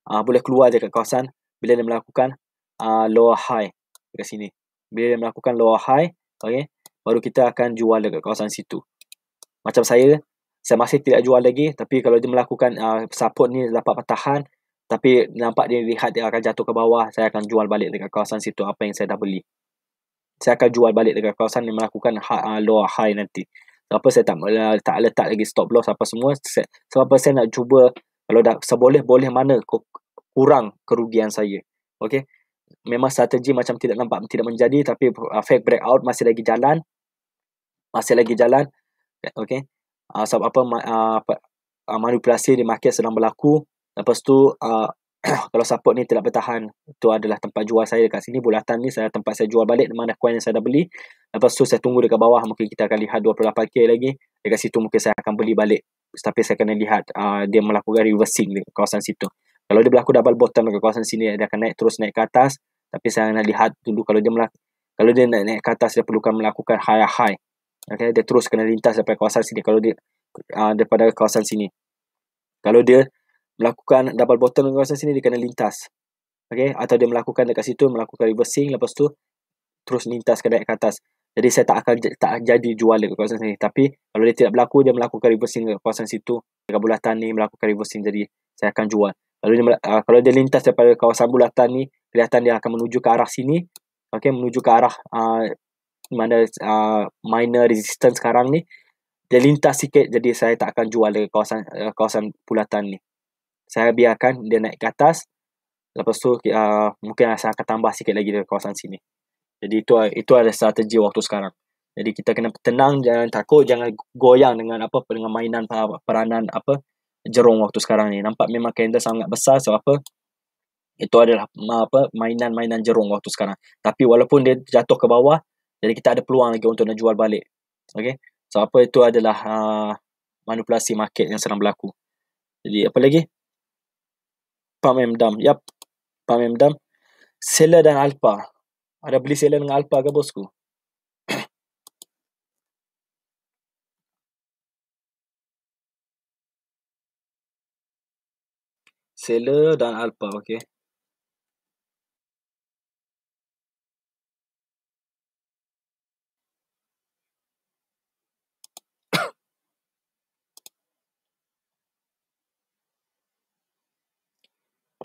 uh, boleh keluar dekat kawasan bila dia melakukan uh, lower high dekat sini bila dia melakukan lower high okay, baru kita akan jual dekat kawasan situ macam saya saya masih tidak jual lagi tapi kalau dia melakukan uh, support ni dapat bertahan tapi nampak dia lihat dia akan jatuh ke bawah, saya akan jual balik dekat kawasan situ apa yang saya dah beli. Saya akan jual balik dekat kawasan yang melakukan high, ha, uh, ah, lower high nanti. Sebab saya tak, uh, tak letak lagi stop loss apa semua. Sebab saya nak cuba kalau dah seboleh-boleh mana kurang kerugian saya. Okay. Memang strategi macam tidak nampak tidak menjadi tapi uh, fake breakout masih lagi jalan. Masih lagi jalan. Okay. Uh, sebab apa, uh, apa uh, manipulasi di market sedang berlaku. Lepas tu uh, kalau support ni tidak bertahan tu adalah tempat jual saya dekat sini bulatan ni saya tempat saya jual balik mana coin yang saya dah beli lepas tu saya tunggu dekat bawah mungkin kita akan lihat 28k lagi dekat situ mungkin saya akan beli balik tapi saya kena lihat uh, dia melakukan reversing dekat kawasan situ kalau dia berlaku double bottom dekat kawasan sini dia akan naik terus naik ke atas tapi saya nak lihat dulu kalau dia melakukan kalau dia naik, naik ke atas dia perlukan melakukan high high okay? dia terus kena lintas sampai kawasan sini kalau dia uh, daripada kawasan sini kalau dia melakukan double bottom di kawasan sini dia kena lintas okay? atau dia melakukan dekat situ melakukan reversing lepas tu terus lintas ke naik ke atas jadi saya tak akan tak jadi jual dekat kawasan sini tapi kalau dia tidak berlaku dia melakukan reversing dekat kawasan situ dekat bulatan ni melakukan reversing jadi saya akan jual kalau dia uh, kalau dia lintas daripada kawasan bulatan ni kelihatan dia akan menuju ke arah sini okey menuju ke arah uh, mana uh, minor resistance sekarang ni dia lintas sikit jadi saya tak akan jual dekat kawasan uh, kawasan bulatan ni saya biarkan dia naik ke atas lepas tu uh, mungkin saya akan tambah sikit lagi dekat kawasan sini jadi itu itu adalah strategi waktu sekarang jadi kita kena tenang jangan takut jangan goyang dengan apa dengan mainan peranan apa jerung waktu sekarang ni nampak memang kalender sangat besar sebab apa itu adalah apa mainan-mainan jerung waktu sekarang tapi walaupun dia jatuh ke bawah jadi kita ada peluang lagi untuk nak jual balik okey sebab so, apa itu adalah uh, manipulasi market yang sedang berlaku jadi apa lagi pamemdam. Ya, pamemdam. Sela dan Alpa. Ada beli Sela dengan Alpa ke bosku? Sela dan Alpa, okay.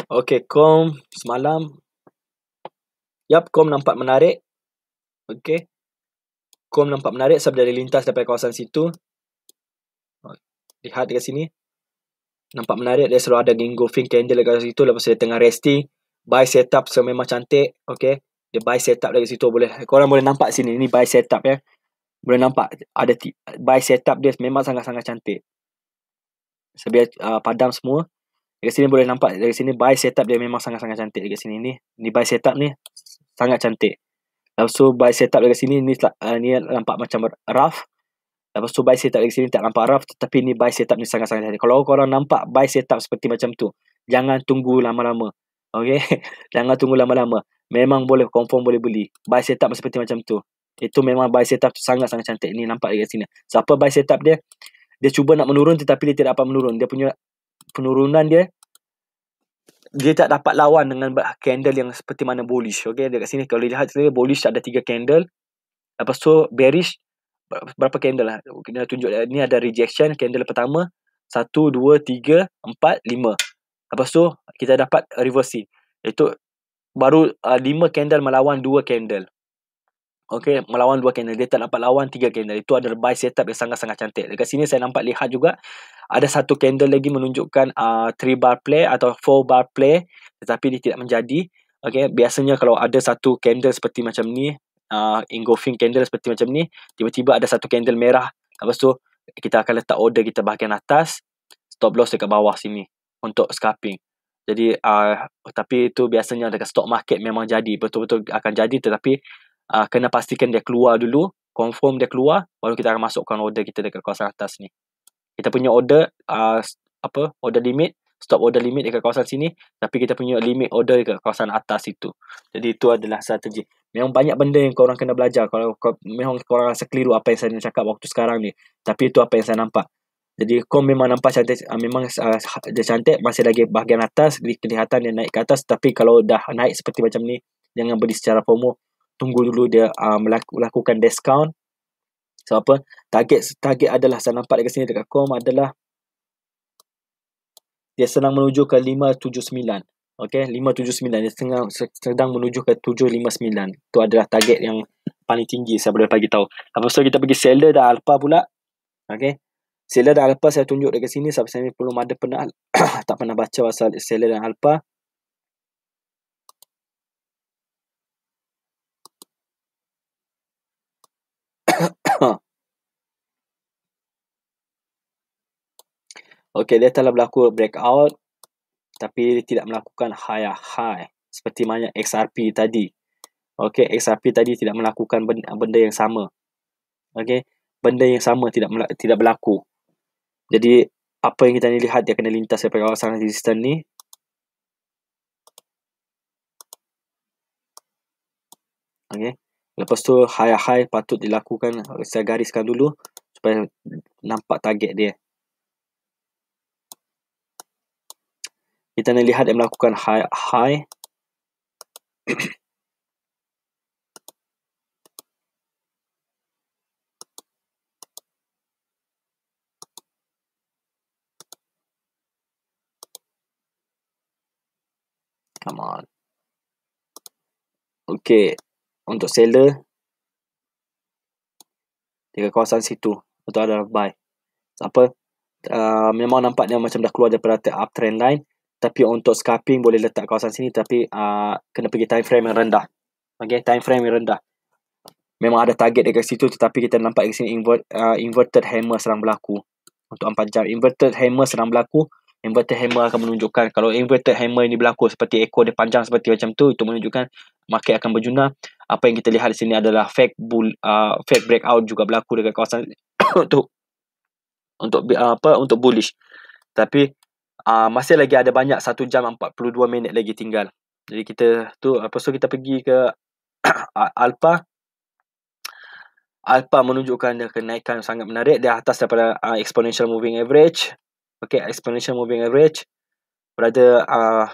Okay, kom semalam. Yap, kom nampak menarik. Okay. Kom nampak menarik sebab dari lintas daripada kawasan situ. Lihat dekat sini. Nampak menarik dia selalu ada engulfing candle dekat situ. Lepas dia tengah resting. Buy setup so memang cantik. Okay. Dia buy setup dekat situ boleh. Korang boleh nampak sini. Ini buy setup ya. Boleh nampak ada buy setup dia memang sangat-sangat cantik. Sebab uh, padam semua. Dekat sini boleh nampak dekat sini buy setup dia memang sangat-sangat cantik dekat sini ni. Ni buy setup ni sangat cantik. Lepas tu buy setup dekat sini ni uh, ni nampak macam rough. Lepas tu buy setup dekat sini tak nampak rough tetapi ni buy setup ni sangat-sangat cantik. Kalau korang nampak buy setup seperti macam tu, jangan tunggu lama-lama. Okay? jangan tunggu lama-lama. Memang boleh confirm boleh beli. Buy setup seperti macam tu. Itu memang buy setup tu sangat-sangat cantik. Ni nampak dekat sini. Siapa buy setup dia? Dia cuba nak menurun tetapi dia tidak dapat menurun. Dia punya penurunan dia dia tak dapat lawan dengan candle yang seperti mana bullish okey dekat sini kalau lihat sini bullish ada tiga candle lepas tu bearish berapa candle lah kita tunjuk ni ada rejection candle pertama 1 2 3 4 5 lepas tu kita dapat reversing itu baru uh, ah, 5 candle melawan dua candle Okay, melawan dua kandidat tak dapat lawan tiga kandidat itu ada buy setup yang sangat-sangat cantik dekat sini saya nampak lihat juga ada satu candle lagi menunjukkan 3 uh, three bar play atau four bar play tetapi dia tidak menjadi Okay, biasanya kalau ada satu candle seperti macam ni uh, engulfing candle seperti macam ni tiba-tiba ada satu candle merah lepas tu kita akan letak order kita bahagian atas stop loss dekat bawah sini untuk scalping jadi uh, tapi itu biasanya dekat stock market memang jadi betul-betul akan jadi tetapi uh, kena pastikan dia keluar dulu confirm dia keluar baru kita akan masukkan order kita dekat kawasan atas ni kita punya order uh, apa order limit stop order limit dekat kawasan sini tapi kita punya limit order dekat kawasan atas itu jadi itu adalah strategi memang banyak benda yang korang kena belajar kalau kau, memang korang rasa keliru apa yang saya cakap waktu sekarang ni tapi itu apa yang saya nampak jadi kau memang nampak cantik ah, memang uh, dia cantik masih lagi bahagian atas kelihatan dia naik ke atas tapi kalau dah naik seperti macam ni jangan beli secara formal tunggu dulu dia uh, ah, melakukan discount. So apa target target adalah saya nampak dekat sini dekat com adalah dia sedang menuju ke 579. Okey, 579 dia sedang sedang menuju ke 759. Tu adalah target yang paling tinggi saya boleh bagi tahu. Apa so kita pergi seller dan alpha pula. Okey. Seller dan alpha saya tunjuk dekat sini sebab saya belum ada pernah tak pernah baca pasal seller dan alpha. Okey, dia telah berlaku breakout tapi dia tidak melakukan high high seperti mana XRP tadi. Okey, XRP tadi tidak melakukan benda, benda yang sama. Okey, benda yang sama tidak tidak berlaku. Jadi, apa yang kita lihat dia kena lintas sampai kawasan resistance ni. Okey, Lepas tu, high-high patut dilakukan, saya gariskan dulu supaya nampak target dia. Kita nak lihat dia melakukan high. high. Come on. Okay. Untuk seller. Tiga kawasan situ. Untuk ada buy. Apa? Uh, ah, memang nampak dia macam dah keluar daripada uptrend line tapi untuk scalping boleh letak kawasan sini tapi uh, kena pergi time frame yang rendah okay time frame yang rendah memang ada target dekat situ tetapi kita nampak di sini invert, uh, inverted hammer sedang berlaku untuk 4 jam inverted hammer sedang berlaku inverted hammer akan menunjukkan kalau inverted hammer ini berlaku seperti ekor dia panjang seperti macam tu itu menunjukkan market akan berjuna apa yang kita lihat di sini adalah fake bull uh, fake breakout juga berlaku dekat kawasan untuk untuk uh, apa untuk bullish tapi Uh, masih lagi ada banyak 1 jam 42 minit lagi tinggal. Jadi kita tu apa so kita pergi ke Alpha. Alpha menunjukkan dia kenaikan yang sangat menarik di atas daripada uh, exponential moving average. Okay, exponential moving average. Berada uh,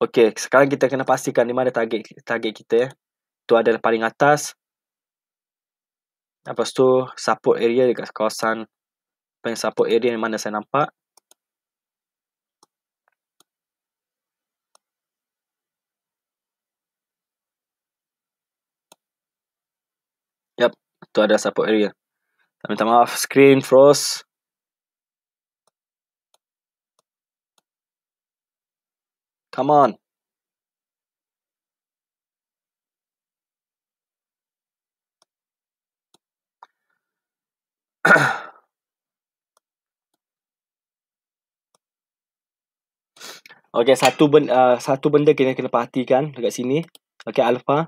Okay, sekarang kita kena pastikan di mana target target kita. Ya. Tu adalah paling atas. Lepas tu support area dekat kawasan pen support area mana saya nampak. Yap, tu ada support area. Saya minta maaf, screen froze. Come on. Ahem. Okay, satu ben uh, satu benda kita kena perhatikan dekat sini. Okay, alpha.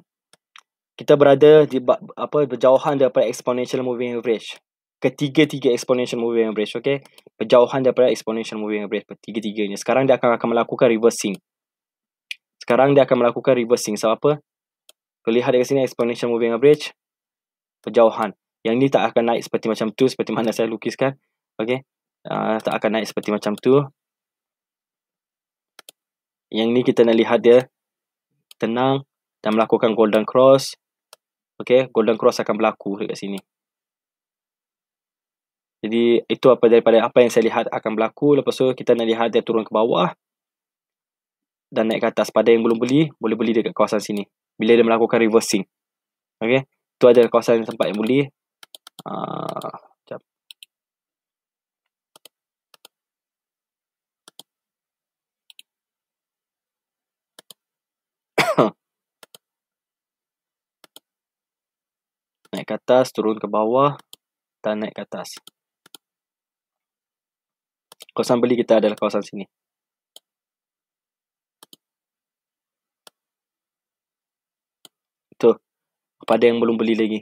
Kita berada di apa berjauhan daripada exponential moving average. Ketiga-tiga exponential moving average, okay. Berjauhan daripada exponential moving average, tiga-tiganya. Sekarang dia akan, akan melakukan reversing. Sekarang dia akan melakukan reversing. Sebab apa? Kau lihat dekat sini exponential moving average. Berjauhan. Yang ni tak akan naik seperti macam tu. Seperti mana saya lukiskan. Okay. Uh, ah, tak akan naik seperti macam tu. Yang ni kita nak lihat dia tenang dan melakukan golden cross. Okey, golden cross akan berlaku dekat sini. Jadi itu apa daripada apa yang saya lihat akan berlaku. Lepas tu kita nak lihat dia turun ke bawah dan naik ke atas. Pada yang belum beli, boleh beli dekat kawasan sini. Bila dia melakukan reversing. Okey, itu ada kawasan tempat yang boleh. Uh, naik ke atas, turun ke bawah, dan naik ke atas. Kawasan beli kita adalah kawasan sini. Itu. Kepada yang belum beli lagi.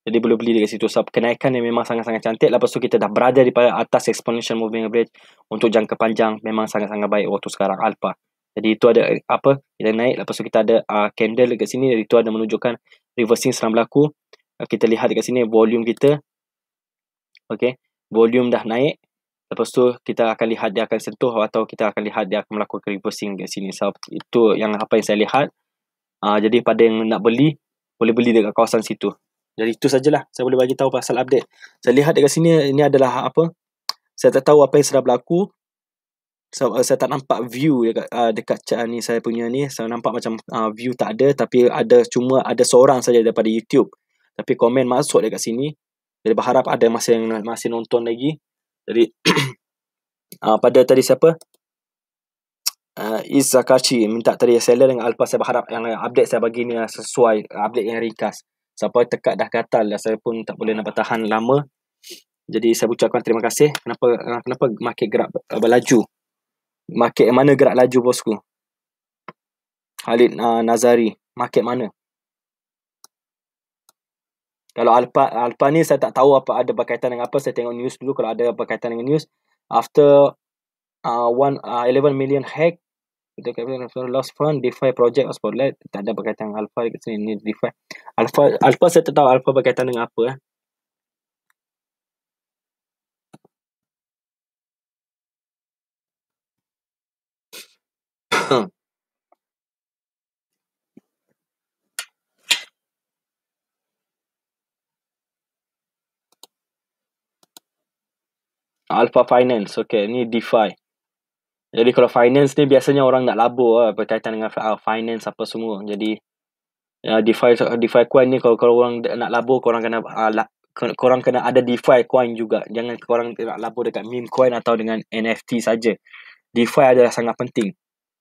Jadi boleh beli dekat situ. So, kenaikan yang memang sangat-sangat cantik. Lepas tu kita dah berada di atas exponential moving average. Untuk jangka panjang memang sangat-sangat baik waktu sekarang. Alpha. Jadi itu ada apa? Kita naik. Lepas tu kita ada uh, candle dekat sini. Jadi itu ada menunjukkan reversing sedang berlaku kita lihat dekat sini volume kita okey volume dah naik lepas tu kita akan lihat dia akan sentuh atau kita akan lihat dia akan melakukan reversing dekat sini so itu yang apa yang saya lihat uh, jadi pada yang nak beli boleh beli dekat kawasan situ jadi itu sajalah saya boleh bagi tahu pasal update saya lihat dekat sini ini adalah apa saya tak tahu apa yang sedang berlaku So, uh, saya tak nampak view dekat uh, dekat chat ni saya punya ni saya nampak macam uh, view tak ada tapi ada cuma ada seorang saja daripada YouTube tapi komen masuk dekat sini jadi berharap ada masih yang masih nonton lagi jadi uh, pada tadi siapa uh, ah, Kachi minta tadi seller dengan Alpha saya berharap yang update saya bagi ni lah sesuai update yang ringkas sampai tekat dah gatal dah saya pun tak boleh nak bertahan lama jadi saya ucapkan terima kasih kenapa uh, kenapa market gerak uh, berlaju market mana gerak laju bosku Khalid uh, Nazari market mana kalau Alpa, Alpa ni saya tak tahu apa ada berkaitan dengan apa. Saya tengok news dulu kalau ada berkaitan dengan news. After uh, one, uh, 11 million hack, the capital lost fund, DeFi project or spotlight. Tak ada berkaitan dengan Alpha dekat sini. Ini DeFi. Alpha, Alpha saya tak tahu Alpha berkaitan dengan apa. Eh. Hmm. Alpha Finance. Okay, ni DeFi. Jadi kalau finance ni biasanya orang nak labur lah berkaitan dengan ah, finance apa semua. Jadi ya, DeFi DeFi coin ni kalau kalau orang nak labur korang kena ah, la, korang kena ada DeFi coin juga. Jangan korang nak labur dekat meme coin atau dengan NFT saja. DeFi adalah sangat penting.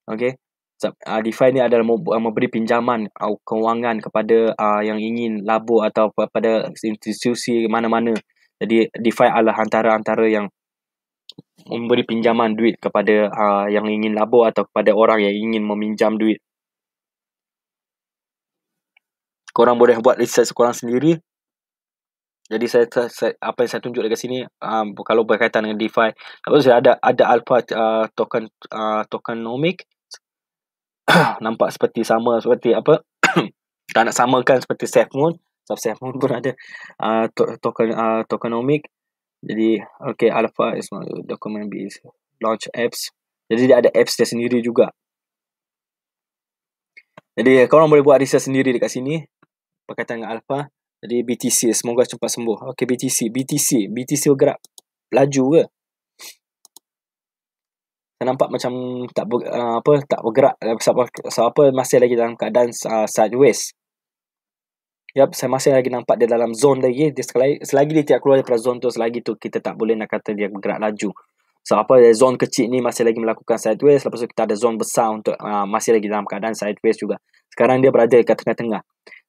Okay. So, uh, ah, DeFi ni adalah ah, memberi pinjaman uh, kewangan kepada uh, yang ingin labur atau kepada institusi mana-mana. Jadi DeFi adalah antara-antara yang memberi pinjaman duit kepada uh, yang ingin labur atau kepada orang yang ingin meminjam duit. Korang boleh buat riset korang sendiri. Jadi saya, saya apa yang saya tunjuk dekat sini um, kalau berkaitan dengan DeFi, kalau saya ada ada alpha uh, token uh, tokenomic nampak seperti sama seperti apa? tak nak samakan seperti SafeMoon. SafeMoon pun ada uh, token uh, tokenomic jadi, okay, Alpha is document based launch apps. Jadi, dia ada apps dia sendiri juga. Jadi, korang boleh buat riset sendiri dekat sini. Berkaitan dengan Alpha. Jadi, BTC. Semoga cepat sembuh. Okay, BTC. BTC. BTC bergerak. Laju ke? Saya nampak macam tak ber, uh, apa tak bergerak. Eh, sebab, apa masih lagi dalam keadaan uh, sideways. Yep, saya masih lagi nampak dia dalam zone lagi. Dia selagi, selagi dia tidak keluar daripada zone tu, selagi tu kita tak boleh nak kata dia bergerak laju. So, apa zone kecil ni masih lagi melakukan sideways. Lepas tu kita ada zone besar untuk uh, masih lagi dalam keadaan sideways juga. Sekarang dia berada dekat tengah-tengah.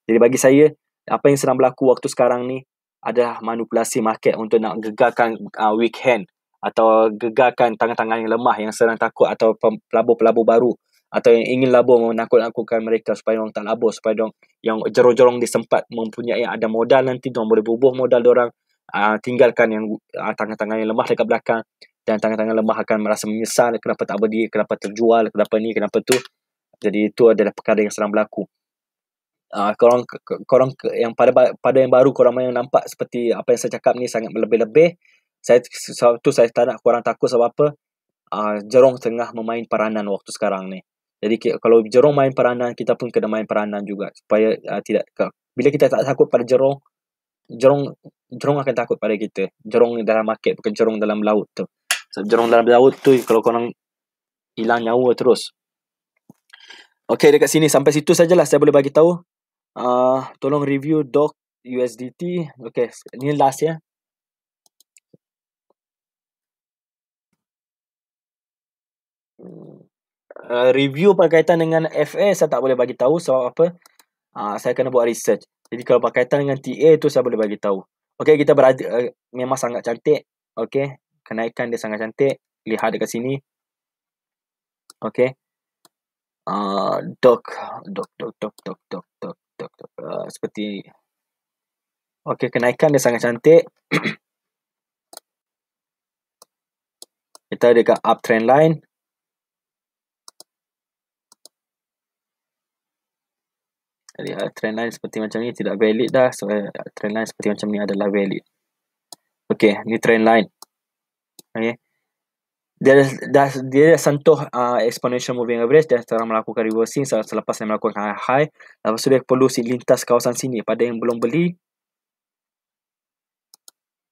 Jadi bagi saya, apa yang sedang berlaku waktu sekarang ni adalah manipulasi market untuk nak gegarkan uh, weak hand atau gegarkan tangan-tangan yang lemah yang sedang takut atau pelabur-pelabur baru atau yang ingin labur menakut-nakutkan mereka supaya orang tak labur supaya dong yang jorong di sempat mempunyai ada modal nanti dong boleh bubuh modal orang uh, tinggalkan yang uh, tangan-tangan yang lemah dekat belakang dan tangan-tangan lemah akan merasa menyesal kenapa tak berdiri kenapa terjual kenapa ni kenapa tu jadi itu adalah perkara yang sedang berlaku uh, korang korang yang pada pada yang baru korang yang nampak seperti apa yang saya cakap ni sangat lebih-lebih saya tu saya tak nak korang takut sebab apa Uh, jerong tengah memain peranan waktu sekarang ni. Jadi kalau jerong main peranan, kita pun kena main peranan juga supaya uh, tidak bila kita tak takut pada jerong, jerong jerong akan takut pada kita. Jerong dalam market bukan jerong dalam laut tu. Sebab jerong dalam laut tu kalau korang hilang nyawa terus. Okay, dekat sini sampai situ sajalah saya boleh bagi tahu. Uh, tolong review doc USDT. Okay, ni last ya. Uh, review berkaitan dengan FA saya tak boleh bagi tahu sebab apa? uh, saya kena buat research. Jadi kalau berkaitan dengan TA tu saya boleh bagi tahu. Okey, kita berada uh, memang sangat cantik. Okey, kenaikan dia sangat cantik. Lihat dekat sini. Okey. Ah uh, dok dok dok dok dok dok dok dok. dok. Uh, seperti Okey, kenaikan dia sangat cantik. kita ada dekat uptrend line. Jadi uh, eh, trendline seperti macam ni tidak valid dah. So uh, eh, trendline seperti macam ni adalah valid. Okay, ni trendline. Okay. Dia dah, dia dah sentuh uh, exponential moving average. Dia telah melakukan reversing selepas dia melakukan high. Lepas tu dia perlu lintas kawasan sini. Pada yang belum beli.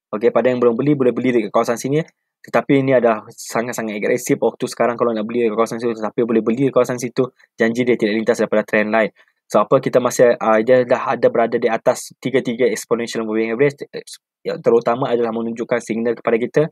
Okay, pada yang belum beli boleh beli dekat kawasan sini. Tetapi ini ada sangat-sangat agresif waktu sekarang kalau nak beli kawasan situ tetapi boleh beli kawasan situ janji dia tidak lintas daripada trend line. So apa kita masih uh, dia dah ada berada di atas tiga tiga exponential moving average eh, yang terutama adalah menunjukkan signal kepada kita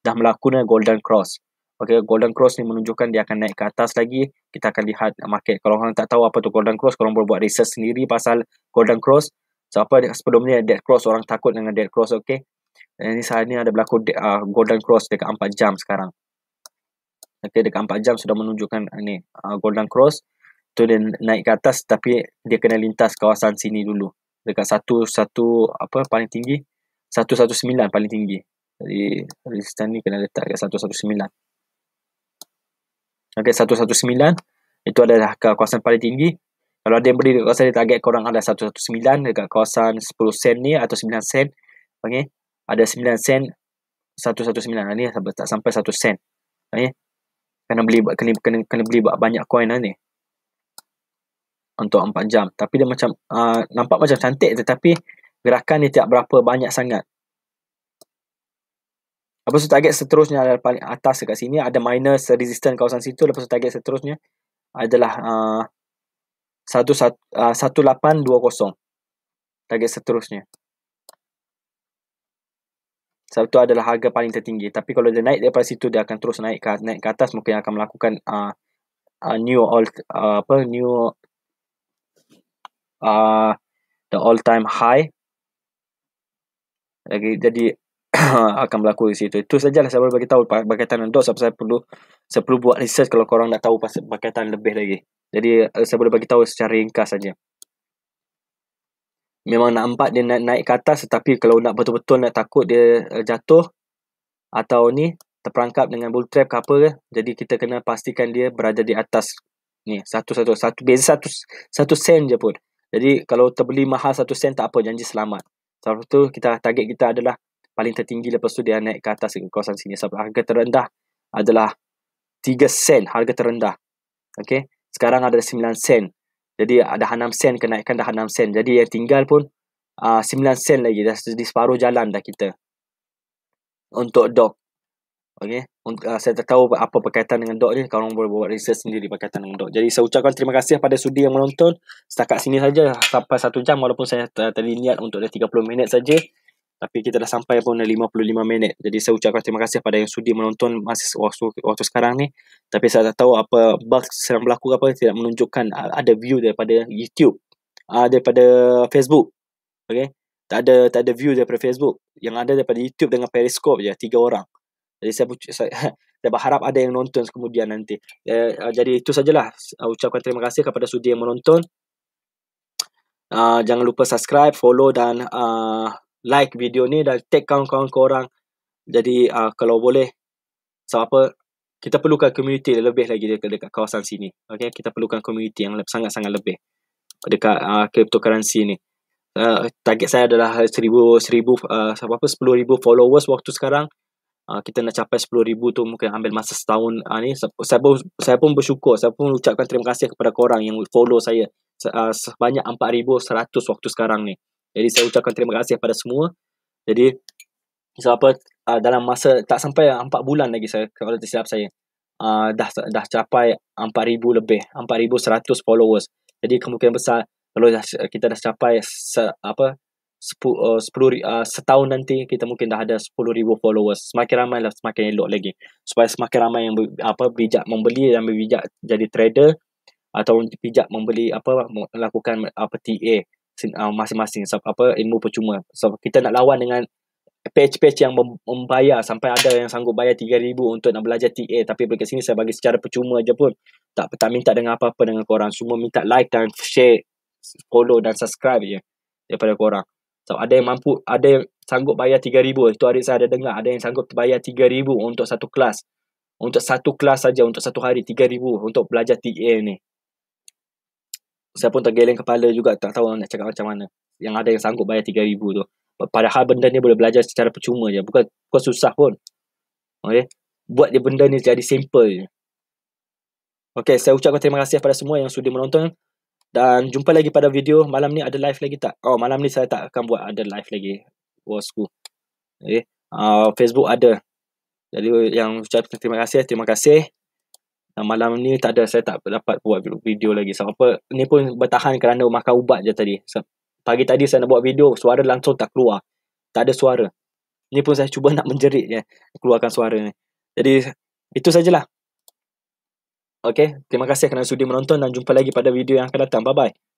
dah melakukan golden cross. Okay, golden cross ni menunjukkan dia akan naik ke atas lagi. Kita akan lihat market. Kalau orang tak tahu apa tu golden cross, kalau boleh buat research sendiri pasal golden cross. So apa sebelumnya dead cross orang takut dengan dead cross, okay? Ini eh, saat ni ada berlaku uh, golden cross dekat 4 jam sekarang. Okay, dekat 4 jam sudah menunjukkan uh, ni uh, golden cross tu dia naik ke atas tapi dia kena lintas kawasan sini dulu dekat satu satu apa paling tinggi satu satu sembilan paling tinggi jadi resistance ni kena letak dekat satu satu sembilan ok satu satu sembilan itu adalah kawasan paling tinggi kalau ada yang beri dekat kawasan dia target korang ada satu satu sembilan dekat kawasan sepuluh sen ni atau sembilan sen ok ada sembilan sen satu satu sembilan ni tak sampai satu sen ok kena beli kena, kena, kena beli banyak coin lah ni untuk 4 jam tapi dia macam uh, nampak macam cantik tetapi gerakan dia tidak berapa banyak sangat lepas tu target seterusnya ada paling atas dekat sini ada minus resistance kawasan situ lepas tu target seterusnya adalah uh, 1820 uh, target seterusnya sebab tu adalah harga paling tertinggi tapi kalau dia naik daripada situ dia akan terus naik ke, naik ke atas mungkin akan melakukan uh, uh, new old uh, apa new uh, the all-time high. Lagi jadi akan berlaku di situ. Itu sajalah saya boleh bagi tahu berkaitan dengan dot sebab saya perlu saya perlu buat research kalau korang nak tahu pasal berkaitan lebih lagi. Jadi eh, saya boleh bagi tahu secara ringkas saja. Memang nak empat dia naik, naik ke atas tetapi kalau nak betul-betul nak takut dia uh, jatuh atau ni terperangkap dengan bull trap ke apa ke. Jadi kita kena pastikan dia berada di atas ni satu-satu satu beza satu satu sen je pun. Jadi kalau terbeli mahal 1 sen tak apa janji selamat. Sebab tu kita target kita adalah paling tertinggi lepas tu dia naik ke atas ke kawasan sini. Sebab harga terendah adalah 3 sen harga terendah. Okey. Sekarang ada 9 sen. Jadi ada 6 sen kenaikan dah 6 sen. Jadi yang tinggal pun uh, ah, 9 sen lagi dah di separuh jalan dah kita. Untuk dog. Okay. Untuk, uh, ah, saya tak tahu apa perkaitan dengan dog ni. Kalau boleh buat research sendiri berkaitan dengan dog. Jadi saya ucapkan terima kasih pada sudi yang menonton. Setakat sini saja sampai satu jam. Walaupun saya tadi niat untuk dah 30 minit saja. Tapi kita dah sampai pun dah 55 minit. Jadi saya ucapkan terima kasih pada yang sudi menonton masih waktu, waktu sekarang ni. Tapi saya tak tahu apa bug sedang berlaku apa. Tidak menunjukkan ah, ada view daripada YouTube. Uh, daripada Facebook. Okay. Tak ada tak ada view daripada Facebook. Yang ada daripada YouTube dengan Periscope je. Tiga orang. Jadi saya, saya, saya berharap ada yang nonton kemudian nanti. Eh, eh jadi itu sajalah. Ucapkan terima kasih kepada sudi yang menonton. Uh, jangan lupa subscribe, follow dan uh, like video ni dan tag kawan-kawan korang. Jadi uh, kalau boleh, sebab apa, kita perlukan community lebih lagi dekat, dekat kawasan sini. Okay? Kita perlukan community yang sangat-sangat lebih dekat uh, cryptocurrency ni. Uh, target saya adalah seribu, seribu, uh, apa, sepuluh ribu followers waktu sekarang. Ah, kita nak capai ribu tu mungkin ambil masa setahun uh, ni. Saya pun, saya pun bersyukur, saya pun ucapkan terima kasih kepada korang yang follow saya uh, sebanyak 4,100 waktu sekarang ni. Jadi saya ucapkan terima kasih kepada semua. Jadi sebab apa, uh, dalam masa tak sampai 4 bulan lagi saya kalau tersilap saya. Uh, dah dah capai 4,000 lebih, 4,100 followers. Jadi kemungkinan besar kalau dah, kita dah capai se, apa 10, uh, uh, setahun nanti kita mungkin dah ada 10,000 followers semakin ramai lah semakin elok lagi supaya semakin ramai yang apa bijak membeli dan bijak jadi trader atau bijak membeli apa melakukan apa TA uh, masing-masing so, apa ilmu percuma so kita nak lawan dengan page-page yang membayar sampai ada yang sanggup bayar 3000 untuk nak belajar TA tapi bagi sini saya bagi secara percuma aja pun tak tak minta dengan apa-apa dengan korang semua minta like dan share follow dan subscribe je daripada korang So ada yang mampu, ada yang sanggup bayar 3000 itu hari saya ada dengar ada yang sanggup bayar 3000 untuk satu kelas untuk satu kelas saja untuk satu hari 3000 untuk belajar TA ni saya pun tergeleng kepala juga tak tahu nak cakap macam mana yang ada yang sanggup bayar 3000 tu padahal benda ni boleh belajar secara percuma je bukan bukan susah pun Okay, buat dia benda ni jadi simple je Okay, saya ucapkan terima kasih kepada semua yang sudah menonton dan jumpa lagi pada video. Malam ni ada live lagi tak? Oh, malam ni saya tak akan buat ada live lagi. Bosku. Okay. Eh, uh, Facebook ada. Jadi yang ucapkan terima kasih, terima kasih. Dan malam ni tak ada, saya tak dapat buat video lagi. Sebab apa, ni pun bertahan kerana makan ubat je tadi. Pagi tadi saya nak buat video, suara langsung tak keluar. Tak ada suara. Ni pun saya cuba nak menjerit je, keluarkan suara ni. Jadi, itu sajalah. Okay, terima kasih kerana sudi menonton dan jumpa lagi pada video yang akan datang. Bye-bye.